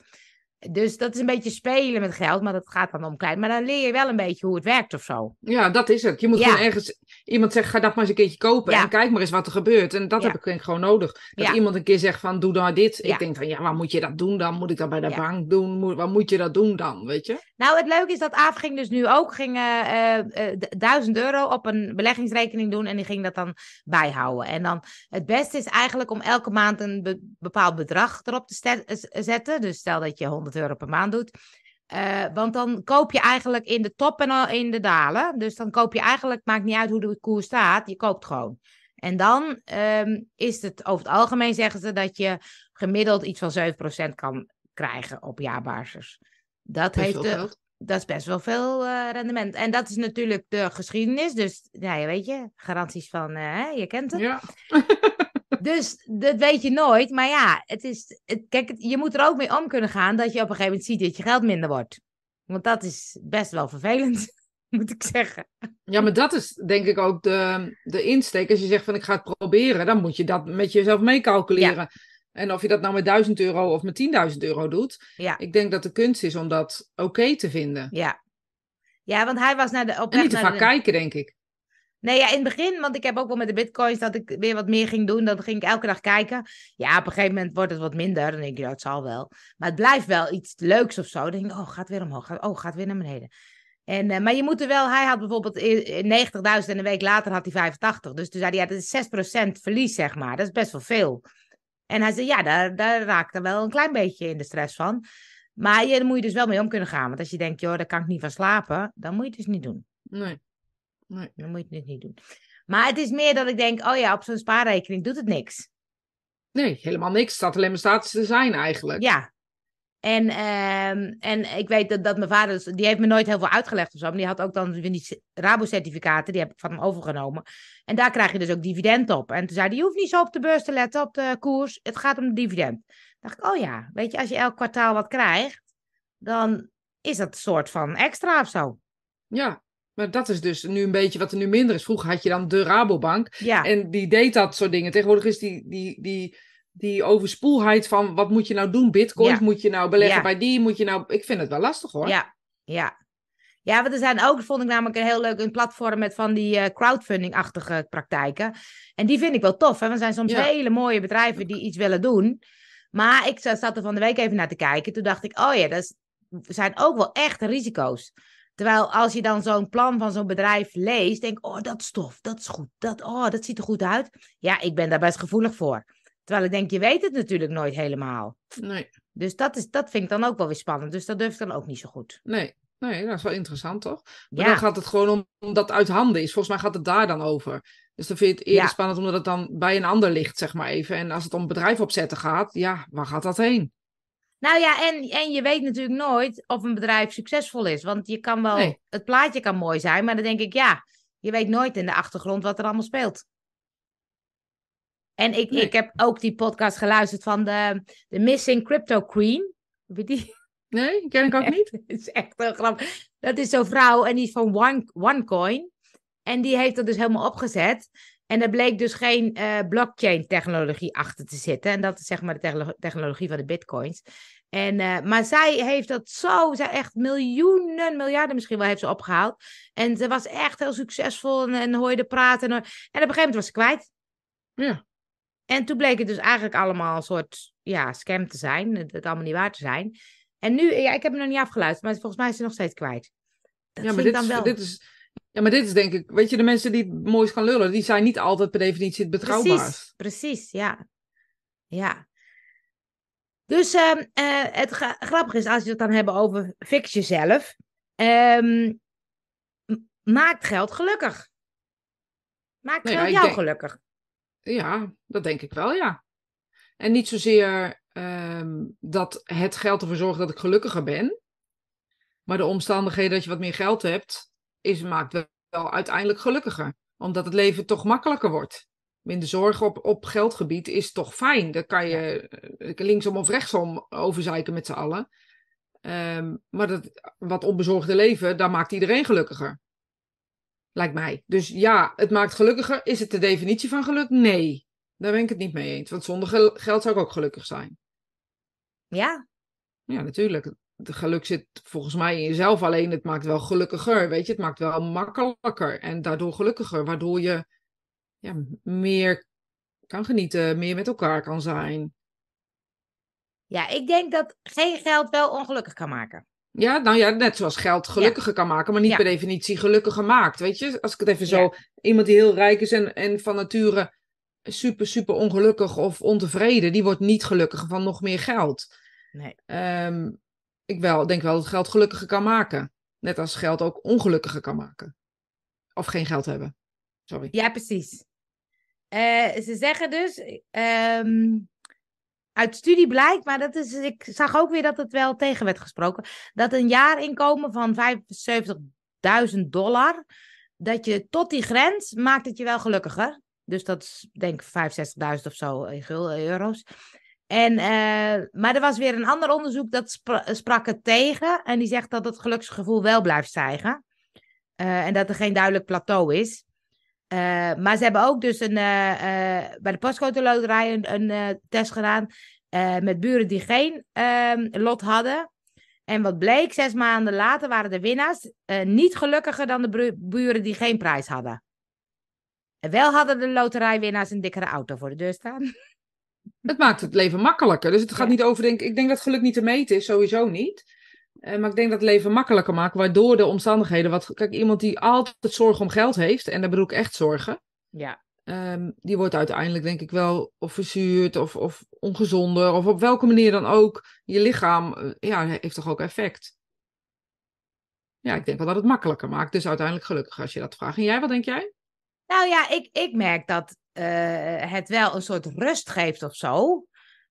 Dus dat is een beetje spelen met geld, maar dat gaat dan om klein. Maar dan leer je wel een beetje hoe het werkt of zo. Ja, dat is het. Je moet gewoon ergens iemand zeggen: ga dat maar eens een keertje kopen en kijk maar eens wat er gebeurt. En dat heb ik denk gewoon nodig. Dat iemand een keer zegt: van doe nou dit. Ik denk van ja, waar moet je dat doen dan? Moet ik dat bij de bank doen? Wat moet je dat doen dan? Weet je? Nou, het leuke is dat Aaf ging dus nu ook ging, 1000 eh, eh, eh, euro op een beleggingsrekening doen en die ging dat dan bijhouden. En dan het beste is eigenlijk om elke maand een bepaald bedrag erop te zetten. Dus stel dat je 100 euro per maand doet. Eh, want dan koop je eigenlijk in de top en al in de dalen. Dus dan koop je eigenlijk, maakt niet uit hoe de koers staat, je koopt gewoon. En dan ehm, is het over het algemeen, zeggen ze, dat je gemiddeld iets van 7% kan krijgen op jaarbasis. Dat, heeft dat is best wel veel eh, rendement. En dat is natuurlijk de geschiedenis. Dus ja, weet je, garanties van, uh, je kent het. Ja. Dus dat weet je nooit. Maar ja, het is, het, kijk, je moet er ook mee om kunnen gaan dat je op een gegeven moment ziet dat je geld minder wordt. Want dat is best wel vervelend, moet ik zeggen. Ja, maar dat is denk ik ook de, de insteek. Als je zegt van ik ga het proberen, dan moet je dat met jezelf meecalculeren. En of je dat nou met 1000 euro of met 10.000 euro doet. Ja. Ik denk dat de kunst is om dat oké te vinden. Ja. ja, want hij was naar de... Op en niet te vaak kijken, denk ik. Nee, ja, in het begin, want ik heb ook wel met de bitcoins dat ik weer wat meer ging doen. Dan ging ik elke dag kijken. Ja, op een gegeven moment wordt het wat minder. Dan denk je, dat zal wel. Maar het blijft wel iets leuks of zo. Dan denk ik, oh, gaat weer omhoog. oh, gaat weer naar beneden. En, eh, maar je moet er wel, hij had bijvoorbeeld 90.000 en een week later had hij 85. Dus toen zei hij, ja, dat is 6% verlies, zeg maar. Dat is best wel veel. En hij zei, ja, daar, daar raakte er wel een klein beetje in de stress van. Maar je, daar moet je dus wel mee om kunnen gaan. Want als je denkt, joh, daar kan ik niet van slapen, dan moet je het dus niet doen. Nee. Nee, dan moet je het niet doen. Maar het is meer dat ik denk, oh ja, op zo'n spaarrekening doet het niks. Nee, helemaal niks. Staat alleen maar status te zijn eigenlijk. Ja. En, ehm, en ik weet dat, dat mijn vader, dus, die heeft me nooit heel veel uitgelegd of zo. Maar die had ook dan weer die Rabo-certificaten, die heb ik van hem overgenomen. En daar krijg je dus ook dividend op. En toen zei hij, je hoeft niet zo op de beurs te letten, op de koers. Het gaat om de dividend. Dan dacht ik, oh ja, weet je, als je elk kwartaal wat krijgt, dan is dat een soort van extra of zo. Ja, maar dat is dus nu een beetje wat er nu minder is. Vroeger had je dan de Rabobank. En die deed dat soort dingen. Tegenwoordig is die, die, die, die overspoelheid van wat moet je nou doen? Bitcoins moet je nou beleggen bij die? Moet je nou... Ik vind het wel lastig hoor. Ja, ja. Ja, want er zijn ook, vond ik namelijk een heel leuk een platform met van die eh, crowdfunding-achtige praktijken. En die vind ik wel tof. Hè? Want er zijn soms hele mooie bedrijven die iets willen doen. Maar ik zat er van de week even naar te kijken. Toen dacht ik, oh ja, dat zijn ook wel echte risico's. Terwijl als je dan zo'n plan van zo'n bedrijf leest, denk oh, dat stof, dat is goed, dat, oh, dat ziet er goed uit. Ja, ik ben daar best gevoelig voor. Terwijl ik denk, je weet het natuurlijk nooit helemaal. Nee. Dus dat, is, dat vind ik dan ook wel weer spannend. Dus dat durf ik dan ook niet zo goed. Nee, nee dat is wel interessant, toch? Maar ja. dan gaat het gewoon om, dat uit handen is. Volgens mij gaat het daar dan over. Dus dan vind je het eerder spannend omdat het dan bij een ander ligt, zeg maar even. En als het om bedrijf opzetten gaat, ja, waar gaat dat heen? Nou ja, en, en je weet natuurlijk nooit of een bedrijf succesvol is. Want je kan wel, het plaatje kan mooi zijn, maar dan denk ik, ja, je weet nooit in de achtergrond wat er allemaal speelt. En ik, ik heb ook die podcast geluisterd van de, de Missing Crypto Queen. Heb die? Nee, ken ik ook niet. Het is echt heel grappig. Dat is zo'n vrouw en die is van One, OneCoin. En die heeft dat dus helemaal opgezet. En er bleek dus geen eh, blockchain-technologie achter te zitten. En dat is zeg maar de technologie van de bitcoins. En, eh, maar zij heeft dat zo, zij echt miljoenen, miljarden misschien wel heeft ze opgehaald. En ze was echt heel succesvol en, en hoorde praten. En, en op een gegeven moment was ze kwijt. Ja. En toen bleek het dus eigenlijk allemaal een soort ja, scam te zijn. Het, allemaal niet waar te zijn. En nu, ja, ik heb hem nog niet afgeluisterd, maar volgens mij is ze nog steeds kwijt. ja, maar dit, dan wel... dit is, ja, maar dit is denk ik, weet je, de mensen die het gaan lullen, die zijn niet altijd per definitie het betrouwbaarst. Precies, precies, ja. Ja. Dus ehm, eh, het grappige is, als je het dan hebben over fix jezelf, ehm, maakt geld gelukkig. Maakt jou gelukkig. Ja, dat denk ik wel, ja. En niet zozeer ehm, dat het geld ervoor zorgt dat ik gelukkiger ben, maar de omstandigheden dat je wat meer geld hebt, is, maakt wel uiteindelijk gelukkiger. Omdat het leven toch makkelijker wordt. Minder zorgen op, op geldgebied is toch fijn. Daar kan je eh, linksom of rechtsom overzeiken met z'n allen. Ehm, maar dat, wat onbezorgde leven, daar maakt iedereen gelukkiger. Lijkt mij. Dus ja, het maakt gelukkiger. Is het de definitie van geluk? Nee. Daar ben ik het niet mee eens. Want zonder geld zou ik ook gelukkig zijn. Ja. Ja, natuurlijk. De geluk zit volgens mij in jezelf. Alleen het maakt wel gelukkiger, weet je. Het maakt wel makkelijker en daardoor gelukkiger. Waardoor je ja, meer kan genieten, meer met elkaar kan zijn. Ja, ik denk dat geen geld wel ongelukkig kan maken. Ja, nou ja, net zoals geld gelukkiger kan maken, maar niet per definitie gelukkiger maakt. Weet je, als ik het even zo. Iemand die heel rijk is en, en van nature super, super ongelukkig of ontevreden, die wordt niet gelukkiger van nog meer geld. Nee. Ehm, ik wel, denk wel dat geld gelukkiger kan maken. Net als geld ook ongelukkiger kan maken. Of geen geld hebben. Sorry. Ja, precies. Eh, ze zeggen dus, ehm, uit studie blijkt, maar dat is, ik zag ook weer dat het wel tegen werd gesproken, dat een jaarinkomen van 75.000 dollar, dat je tot die grens maakt het je wel gelukkiger. Dus dat is denk ik 65.000 of zo euro's. En, eh, maar er was weer een ander onderzoek dat sprak het tegen. En die zegt dat het geluksgevoel wel blijft stijgen. Eh, en dat er geen duidelijk plateau is. Eh, maar ze hebben ook dus een, bij de postcode loterij een, test gedaan. met buren die geen ehm, lot hadden. En wat bleek, zes maanden later waren de winnaars niet gelukkiger dan de buren die geen prijs hadden. En wel hadden de loterijwinnaars een dikkere auto voor de deur staan. het maakt het leven makkelijker. Dus het gaat niet over, denk, ik denk dat geluk niet te meten is, sowieso niet. Eh, maar ik denk dat het leven makkelijker maakt, waardoor de omstandigheden wat... Kijk, iemand die altijd zorg om geld heeft, en daar bedoel ik echt zorgen... Ja. Ehm, die wordt uiteindelijk denk ik wel of verzuurd of, of ongezonder of op welke manier dan ook. Je lichaam eh, ja, heeft toch ook effect. Ja, ik denk wel dat het makkelijker maakt. Dus uiteindelijk gelukkig als je dat vraagt. En jij, wat denk jij? Nou ja, ik, ik merk dat eh, het wel een soort rust geeft of zo.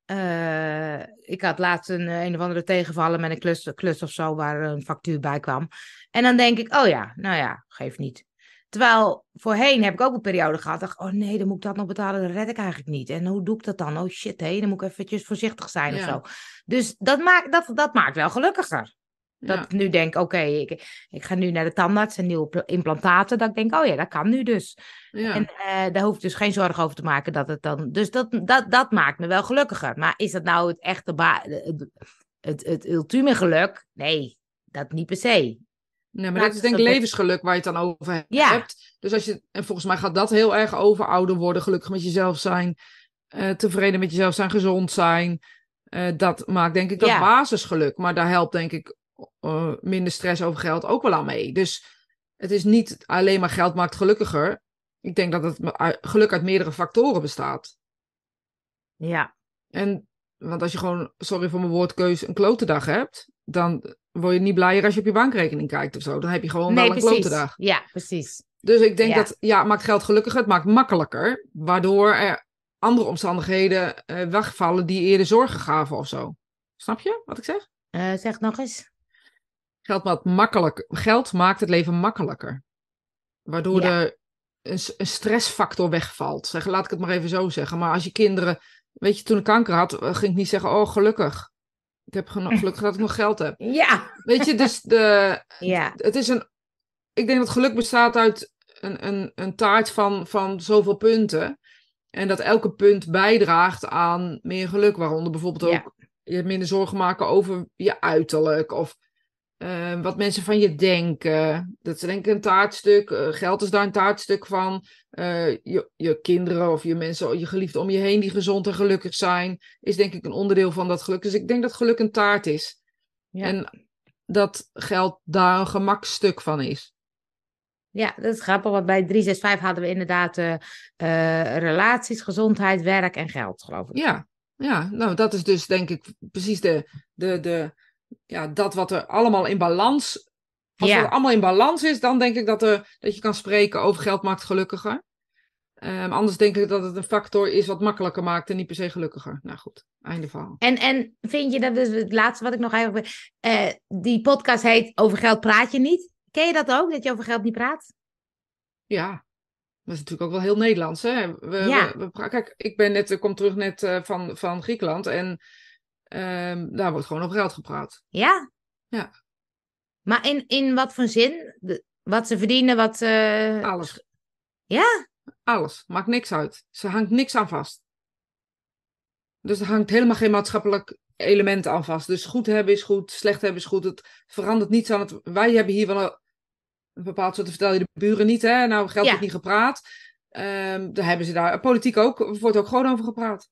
Eh, ik had laatst een, eh, een of andere tegenvallen met een klus, klus of zo waar een factuur bij kwam. En dan denk ik, oh ja, nou ja, geeft niet. Terwijl voorheen heb ik ook een periode gehad. oh nee, dan moet ik dat nog betalen. Dat red ik eigenlijk niet. En hoe doe ik dat dan? Oh shit, hé, dan moet ik eventjes voorzichtig zijn of zo. Dus dat maakt, dat, dat maakt wel gelukkiger. Dat ik nu denk, oké, ik, ik ga nu naar de tandarts en nieuwe implantaten. Dat ik denk, oh ja, dat kan nu dus. En eh, daar hoef ik dus geen zorgen over te maken dat het dan... Dus dat, dat, dat maakt me wel gelukkiger. Maar is dat nou het echte... Het, het, ultieme geluk? Nee, dat niet per se. Nee, maar dat is denk ik levensgeluk waar je het dan over ja. hebt. Dus als je, en volgens mij gaat dat heel erg over ouder worden, gelukkig met jezelf zijn, eh, tevreden met jezelf zijn, gezond zijn. Eh, dat maakt denk ik dat basisgeluk. Maar daar helpt denk ik eh, minder stress over geld ook wel aan mee. Dus het is niet alleen maar geld maakt gelukkiger. Ik denk dat het geluk uit meerdere factoren bestaat. Ja. En, want als je gewoon, sorry voor mijn woordkeus, een klote dag hebt, dan word je niet blijer als je op je bankrekening kijkt of zo. Dan heb je gewoon wel een precies. klote dag. Ja, precies. Dus ik denk dat, ja, het maakt geld gelukkiger, het maakt makkelijker, waardoor er andere omstandigheden eh, wegvallen die eerder zorgen gaven of zo. Snap je wat ik zeg? Eh, zeg nog eens. Geld maakt, makkelijk, geld maakt het leven makkelijker. Waardoor er een, stressfactor wegvalt. Zeg, laat ik het maar even zo zeggen. Maar als je kinderen. Weet je, toen ik kanker had, eh, ging ik niet zeggen: Oh, gelukkig. Ik heb gelukkig dat ik nog geld heb. Ja. Weet je, dus de, ja. het is een. Ik denk dat geluk bestaat uit een, een, een taart van, van zoveel punten. En dat elke punt bijdraagt aan meer geluk. Waaronder bijvoorbeeld ook je minder zorgen maken over je uiterlijk. Of Ehm, wat mensen van je denken. Dat is denk ik een taartstuk. Eh, geld is daar een taartstuk van. Eh, je, je, kinderen of je mensen, je geliefden om je heen die gezond en gelukkig zijn, is denk ik een onderdeel van dat geluk. Dus ik denk dat geluk een taart is. Ja. En dat geld daar een gemakstuk van is. Ja, dat is grappig, bij 365 hadden we inderdaad eh, relaties, gezondheid, werk en geld, geloof ik. Ja, ja, nou dat is dus denk ik precies de, de, de, ja, dat wat er allemaal in balans. Als ja. allemaal in balans is, dan denk ik dat, er, dat je kan spreken over geld maakt gelukkiger. Ehm, anders denk ik dat het een factor is wat makkelijker maakt en niet per se gelukkiger. Nou goed, einde verhaal. En, en vind je dat dus het laatste wat ik nog eigenlijk. Uh, die podcast heet Over geld praat je niet. Ken je dat ook, dat je over geld niet praat? Ja, dat is natuurlijk ook wel heel Nederlands. Hè? We, kijk, ik ben net, kom terug net eh, van, van Griekenland en Ehm, daar wordt gewoon over geld gepraat. Ja. Ja. Maar in, in wat voor zin? wat ze verdienen, wat eh, Alles. Ja? Alles. Maakt niks uit. Ze hangt niks aan vast. Dus er hangt helemaal geen maatschappelijk element aan vast. Dus goed hebben is goed, slecht hebben is goed. Het verandert niets aan het... Wij hebben hier wel een, bepaald soort... vertel je de buren niet, hè? Nou, geld wordt niet gepraat. Ehm, daar hebben ze daar... Politiek ook. Wordt ook gewoon over gepraat.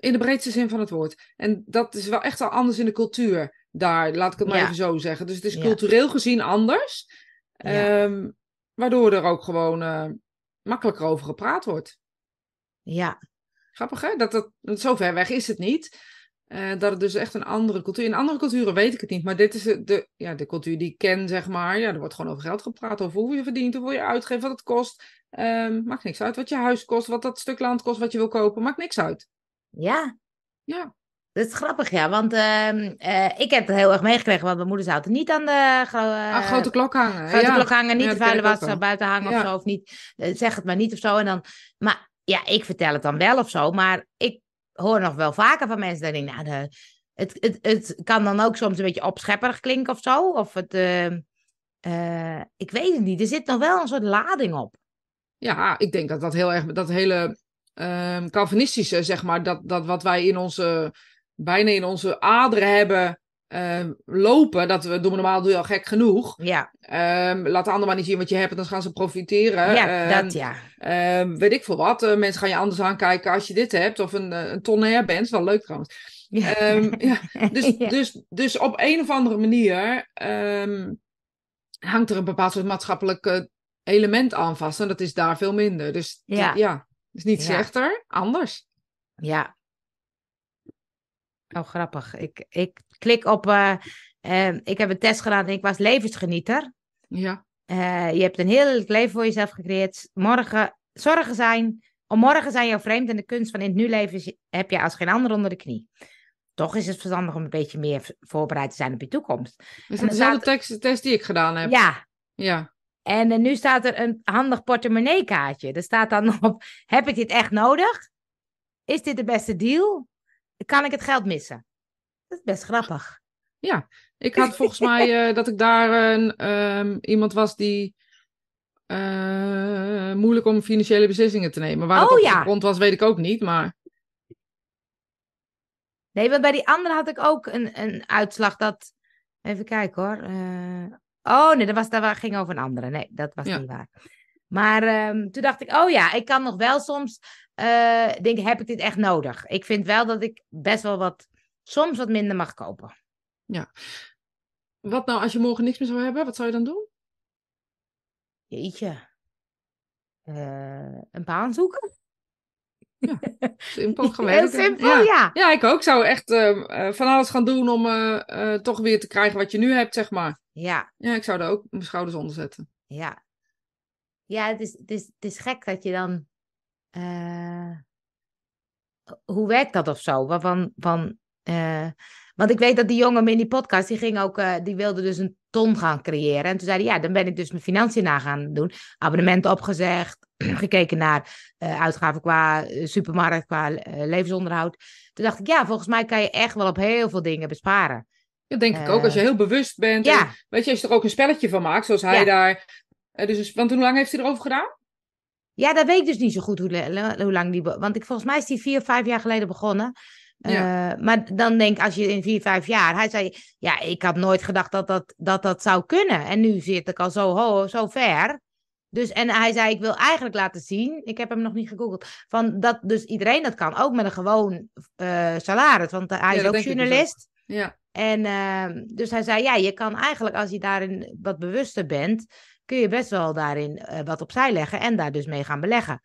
In de breedste zin van het woord. En dat is wel echt al anders in de cultuur daar, laat ik het maar even zo zeggen. Dus het is cultureel gezien anders, ehm, waardoor er ook gewoon eh, makkelijker over gepraat wordt. Ja. Grappig hè? Dat, dat, zo ver weg is het niet. Eh, dat het dus echt een andere cultuur. In andere culturen weet ik het niet, maar dit is de, ja, de cultuur die ik ken, zeg maar. Ja, er wordt gewoon over geld gepraat, over hoe je verdient, hoeveel je uitgeeft, wat het kost. Ehm, maakt niks uit wat je huis kost, wat dat stuk land kost, wat je wil kopen, maakt niks uit. Ja. Ja. Dat is grappig, ja. Want ehm, eh, ik heb het heel erg meegekregen, want mijn moeders hadden niet aan de gro eh, grote klok hangen. Grote klok hangen, niet de vuile was buiten hangen of zo. Of niet, eh, zeg het maar niet of zo. En dan, maar ja, ik vertel het dan wel of zo. Maar ik hoor nog wel vaker van mensen dat ik nou, de, het, het, het kan dan ook soms een beetje opschepperig klinken of zo. Of het, ehm, ik weet het niet. Er zit nog wel een soort lading op. Ja, ik denk dat dat heel erg, dat hele Ehm, Calvinistische, zeg maar, dat, dat wat wij in onze, bijna in onze aderen hebben ehm, lopen, dat we doen normaal doe je al gek genoeg. Ja. Ehm, laat de ander maar niet zien wat je hebt, dan gaan ze profiteren. Ja, dat ja. weet ik veel wat. Eh, mensen gaan je anders aankijken als je dit hebt, of een, eh, een tonner bent, wel leuk trouwens. Ja. ja. Dus, Dus, dus op een of andere manier hangt er een bepaald soort maatschappelijk eh, element aan vast. En dat is daar veel minder. Dus ja. ja. Is niet ja. slechter, anders. Ja. Oh, grappig. Ik, ik klik op. Eh, eh, ik heb een test gedaan en ik was levensgenieter. Ja. Eh, je hebt een heel leven voor jezelf gecreëerd. Morgen, zorgen zijn. Om morgen zijn jouw vreemd en de kunst van in het nu leven heb je als geen ander onder de knie. Toch is het verstandig om een beetje meer voorbereid te zijn op je toekomst. Is het dezelfde test die ik gedaan heb? Ja. Ja. En eh, nu staat er een handig portemonneekaartje. Er staat dan op: heb ik dit echt nodig? Is dit de beste deal? Kan ik het geld missen? Dat is best grappig. Ja, ik had volgens mij eh, dat ik daar een, ehm, iemand was die uh, moeilijk om financiële beslissingen te nemen. Waar oh, dat op ja. grond was, weet ik ook niet, maar... Nee, want bij die andere had ik ook een, een uitslag dat... Even kijken hoor. Oh nee, dat, was, dat ging over een andere. Nee, dat was niet waar. Maar ehm, toen dacht ik, oh ja, ik kan nog wel soms uh, heb ik dit echt nodig? Ik vind wel dat ik best wel wat, soms wat minder mag kopen. Ja. Wat nou als je morgen niks meer zou hebben? Wat zou je dan doen? Jeetje. Uh, een baan zoeken? Ja, simpel geweest. ja. ja. ja. ik ook. zou echt ehm, eh, van alles gaan doen om eh, eh, toch weer te krijgen wat je nu hebt, zeg maar. Ja. Ja, ik zou daar ook mijn schouders onder zetten. Ja. Ja, het is, het is, het is gek dat je dan... hoe werkt dat of zo? Van, van want ik weet dat die jongen in die podcast, die, ging ook, eh, die wilde dus een ton gaan creëren. En toen zei hij, ja, dan ben ik dus mijn financiën na gaan doen. Abonnementen opgezegd, gekeken naar eh, uitgaven qua eh, supermarkt, qua levensonderhoud. Toen dacht ik, ja, volgens mij kan je echt wel op heel veel dingen besparen. Dat denk ik ook, als je heel bewust bent. weet je, als je er ook een spelletje van maakt, zoals hij daar. dus, want hoe lang heeft hij erover gedaan? Ja, dat weet ik dus niet zo goed hoe, hoe lang die. Want ik, volgens mij is die vier, vijf jaar geleden begonnen. Eh, maar dan denk ik, als je in vier, vijf jaar. Hij zei: Ja, ik had nooit gedacht dat dat, dat, dat zou kunnen. En nu zit ik al zo, zo ver. Dus, en hij zei: Ik wil eigenlijk laten zien. Ik heb hem nog niet gegoogeld. Van dat dus iedereen dat kan. Ook met een gewoon eh, salaris. Want eh, hij is dus ook journalist. Ja. En ehm, dus hij zei: Ja, je kan eigenlijk, als je daarin wat bewuster bent. kun je best wel daarin wat opzij leggen. en daar dus mee gaan beleggen.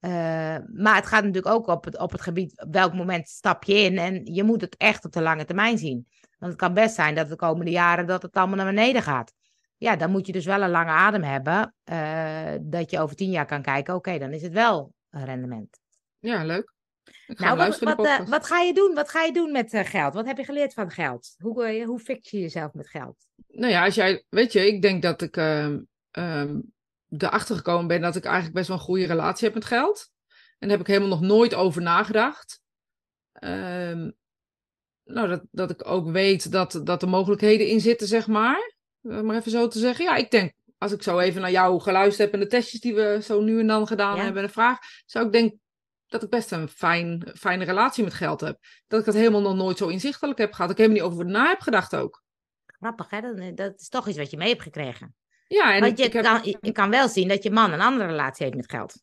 Eh, maar het gaat natuurlijk ook op het, op het gebied, welk moment stap je in. En je moet het echt op de lange termijn zien. Want het kan best zijn dat de komende jaren dat het allemaal naar beneden gaat. Ja, dan moet je dus wel een lange adem hebben. Eh, dat je over tien jaar kan kijken, oké, dan is het wel een rendement. Ja, leuk. Nou, wat, wat, eh, wat, ga je doen? Wat ga je doen met geld? Wat heb je geleerd van geld? Hoe, hoe fik je jezelf met geld? Nou ja, als jij, weet je, ik denk dat ik ehm, ehm, erachter gekomen ben dat ik eigenlijk best wel een goede relatie heb met geld. En daar heb ik helemaal nog nooit over nagedacht. Ehm, nou, dat, dat ik ook weet dat, dat er mogelijkheden in zitten, zeg maar. Om maar even zo te zeggen. Ja, ik denk, als ik zo even naar jou geluisterd heb en de testjes die we zo nu en dan gedaan hebben en de vraag, zou ik denk dat ik best een fijn, fijne relatie met geld heb. Dat ik dat helemaal nog nooit zo inzichtelijk heb gehad. Ik helemaal niet over na heb gedacht ook. Grappig, hè? Eh, dat is toch iets wat je mee hebt gekregen. Ja, en Want je, ik, ik kan, wel zien dat je man een andere relatie heeft met geld.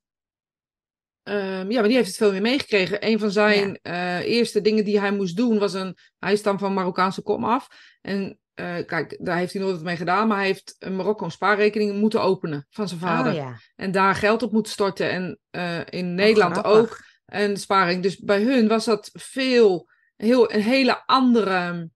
Ehm, ja, maar die heeft het veel meer meegekregen. Een van zijn eh, eerste dingen die hij moest doen was een. Hij stamt van Marokkaanse kom af. En eh, kijk, daar heeft hij nooit wat mee gedaan, maar hij heeft een Marokko spaarrekening moeten openen van zijn oh, vader. En daar geld op moeten storten. En eh, in oh, Nederland ook een sparing. Dus bij hun was dat veel, heel, een hele andere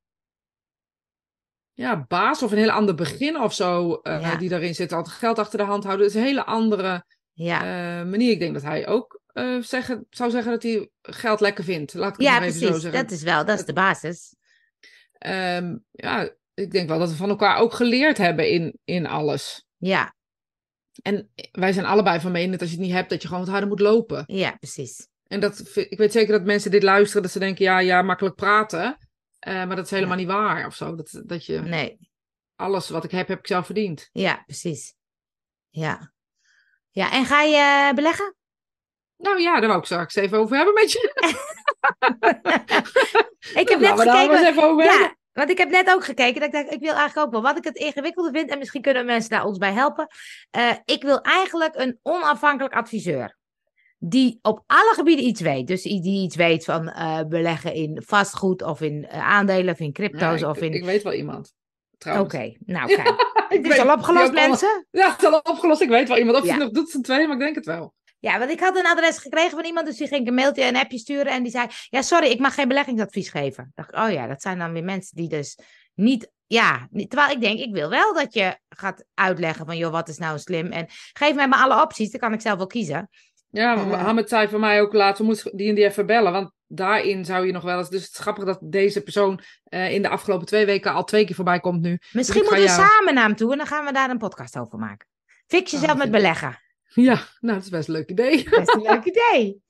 ja, baas of een heel ander begin of zo eh, die daarin zit. Altijd geld achter de hand houden. is een hele andere eh, manier. Ik denk dat hij ook eh, zeggen, zou zeggen dat hij geld lekker vindt. Laat ik ja, het precies. Even zo zeggen. Dat is wel, dat is de basis. Ehm, ja, ik denk wel dat we van elkaar ook geleerd hebben in, in alles. Ja. En wij zijn allebei van mening dat als je het niet hebt, dat je gewoon het harder moet lopen. Ja, precies. En dat, ik weet zeker dat mensen dit luisteren, dat ze denken, ja, ja, makkelijk praten. Eh, maar dat is helemaal niet waar of zo. Dat, dat je nee. alles wat ik heb, heb ik zelf verdiend. Ja, precies. Ja. Ja, en ga je eh, beleggen? Nou ja, daar wou ik straks even over hebben met je. ik heb nou, net gekeken. Ja, want ik heb net ook gekeken. Dat ik dacht, ik wil eigenlijk ook wel. Wat ik het ingewikkelde vind, en misschien kunnen mensen daar ons bij helpen. Eh, ik wil eigenlijk een onafhankelijk adviseur die op alle gebieden iets weet. Dus die iets weet van eh, beleggen in vastgoed of in eh, aandelen of in crypto's ik, of in... Ik weet wel iemand, Oké, nou kijk. het is al opgelost, mensen. ja, het is al opgelost. Ik weet wel iemand. Of ja. nog doet, zijn twee, maar ik denk het wel. Ja, want ik had een adres gekregen van iemand, dus die ging een mailtje en een appje sturen. En die zei, ja, sorry, ik mag geen beleggingsadvies geven. Dacht ik, oh ja, dat zijn dan weer mensen die dus niet ja, terwijl ik denk, ik wil wel dat je gaat uitleggen van, joh, wat is nou slim? En geef mij maar alle opties, dan kan ik zelf wel kiezen. Ja, maar eh, zei van mij ook laatst, we moeten die en die even bellen. Want daarin zou je nog wel eens... Dus het is grappig dat deze persoon eh, in de afgelopen twee weken al twee keer voorbij komt nu. Dus Misschien moeten we samen naar hem toe en dan gaan we daar een podcast over maken. Fix jezelf ah, met beleggen. Ja, nou, dat is best een leuk idee. Best een leuk idee.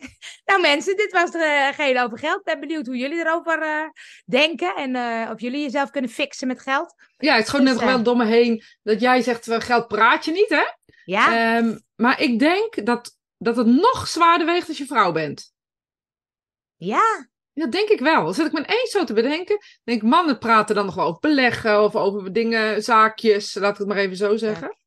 nou mensen, dit was er uh, eh, over geld. Ik ben benieuwd hoe jullie erover uh, denken en of jullie jezelf kunnen fixen met geld. Ja, het is gewoon dus, net wel domme heen dat jij zegt, geld praat je niet, hè? Ja. Ehm, maar ik denk dat dat het nog zwaarder weegt als je vrouw bent. Ja. Dat denk ik wel. Zet ik me eens zo te bedenken. Denk mannen praten dan nog wel over beleggen of over dingen, zaakjes, laat ik het maar even zo zeggen.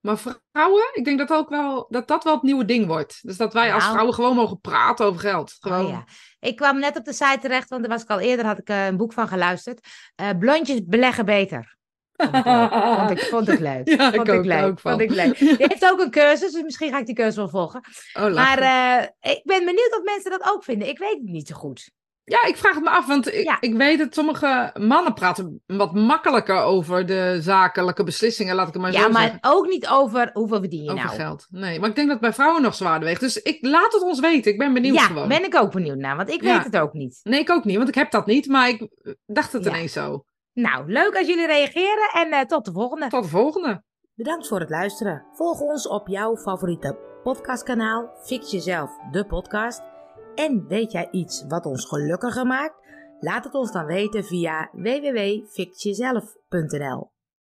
Maar vrouwen, ik denk dat ook wel, dat, dat wel het nieuwe ding wordt. Dus dat wij als nou. vrouwen gewoon mogen praten over geld. Oh gewoon. Oh, ja. Ik kwam net op de site terecht, want daar was ik al eerder, had ik eh, een boek van geluisterd. Eh, blondjes beleggen beter. Vond ik, vond ik leuk. vond ik, leuk. vond ik Je hebt ook een cursus, dus misschien ga ik die cursus wel volgen. Oh, maar eh, ik ben benieuwd of mensen dat ook vinden. Ik weet het niet zo goed. Ja, ik vraag het me af, want ik, ik, weet dat sommige mannen praten wat makkelijker over de zakelijke beslissingen, laat ik maar ja, zo maar zeggen. Ja, maar ook niet over hoeveel verdien je over nou. geld, nee. Maar ik denk dat bij vrouwen nog zwaarder weegt. Dus ik, laat het ons weten, ik ben benieuwd ja, gewoon. Ja, ben ik ook benieuwd naar, want ik weet het ook niet. Nee, ik ook niet, want ik heb dat niet, maar ik dacht het ineens zo. Nou, leuk als jullie reageren en eh, tot de volgende. Tot de volgende. Bedankt voor het luisteren. Volg ons op jouw favoriete podcastkanaal Fix Jezelf, de podcast. En weet jij iets wat ons gelukkiger maakt? Laat het ons dan weten via www.fixjezelf.nl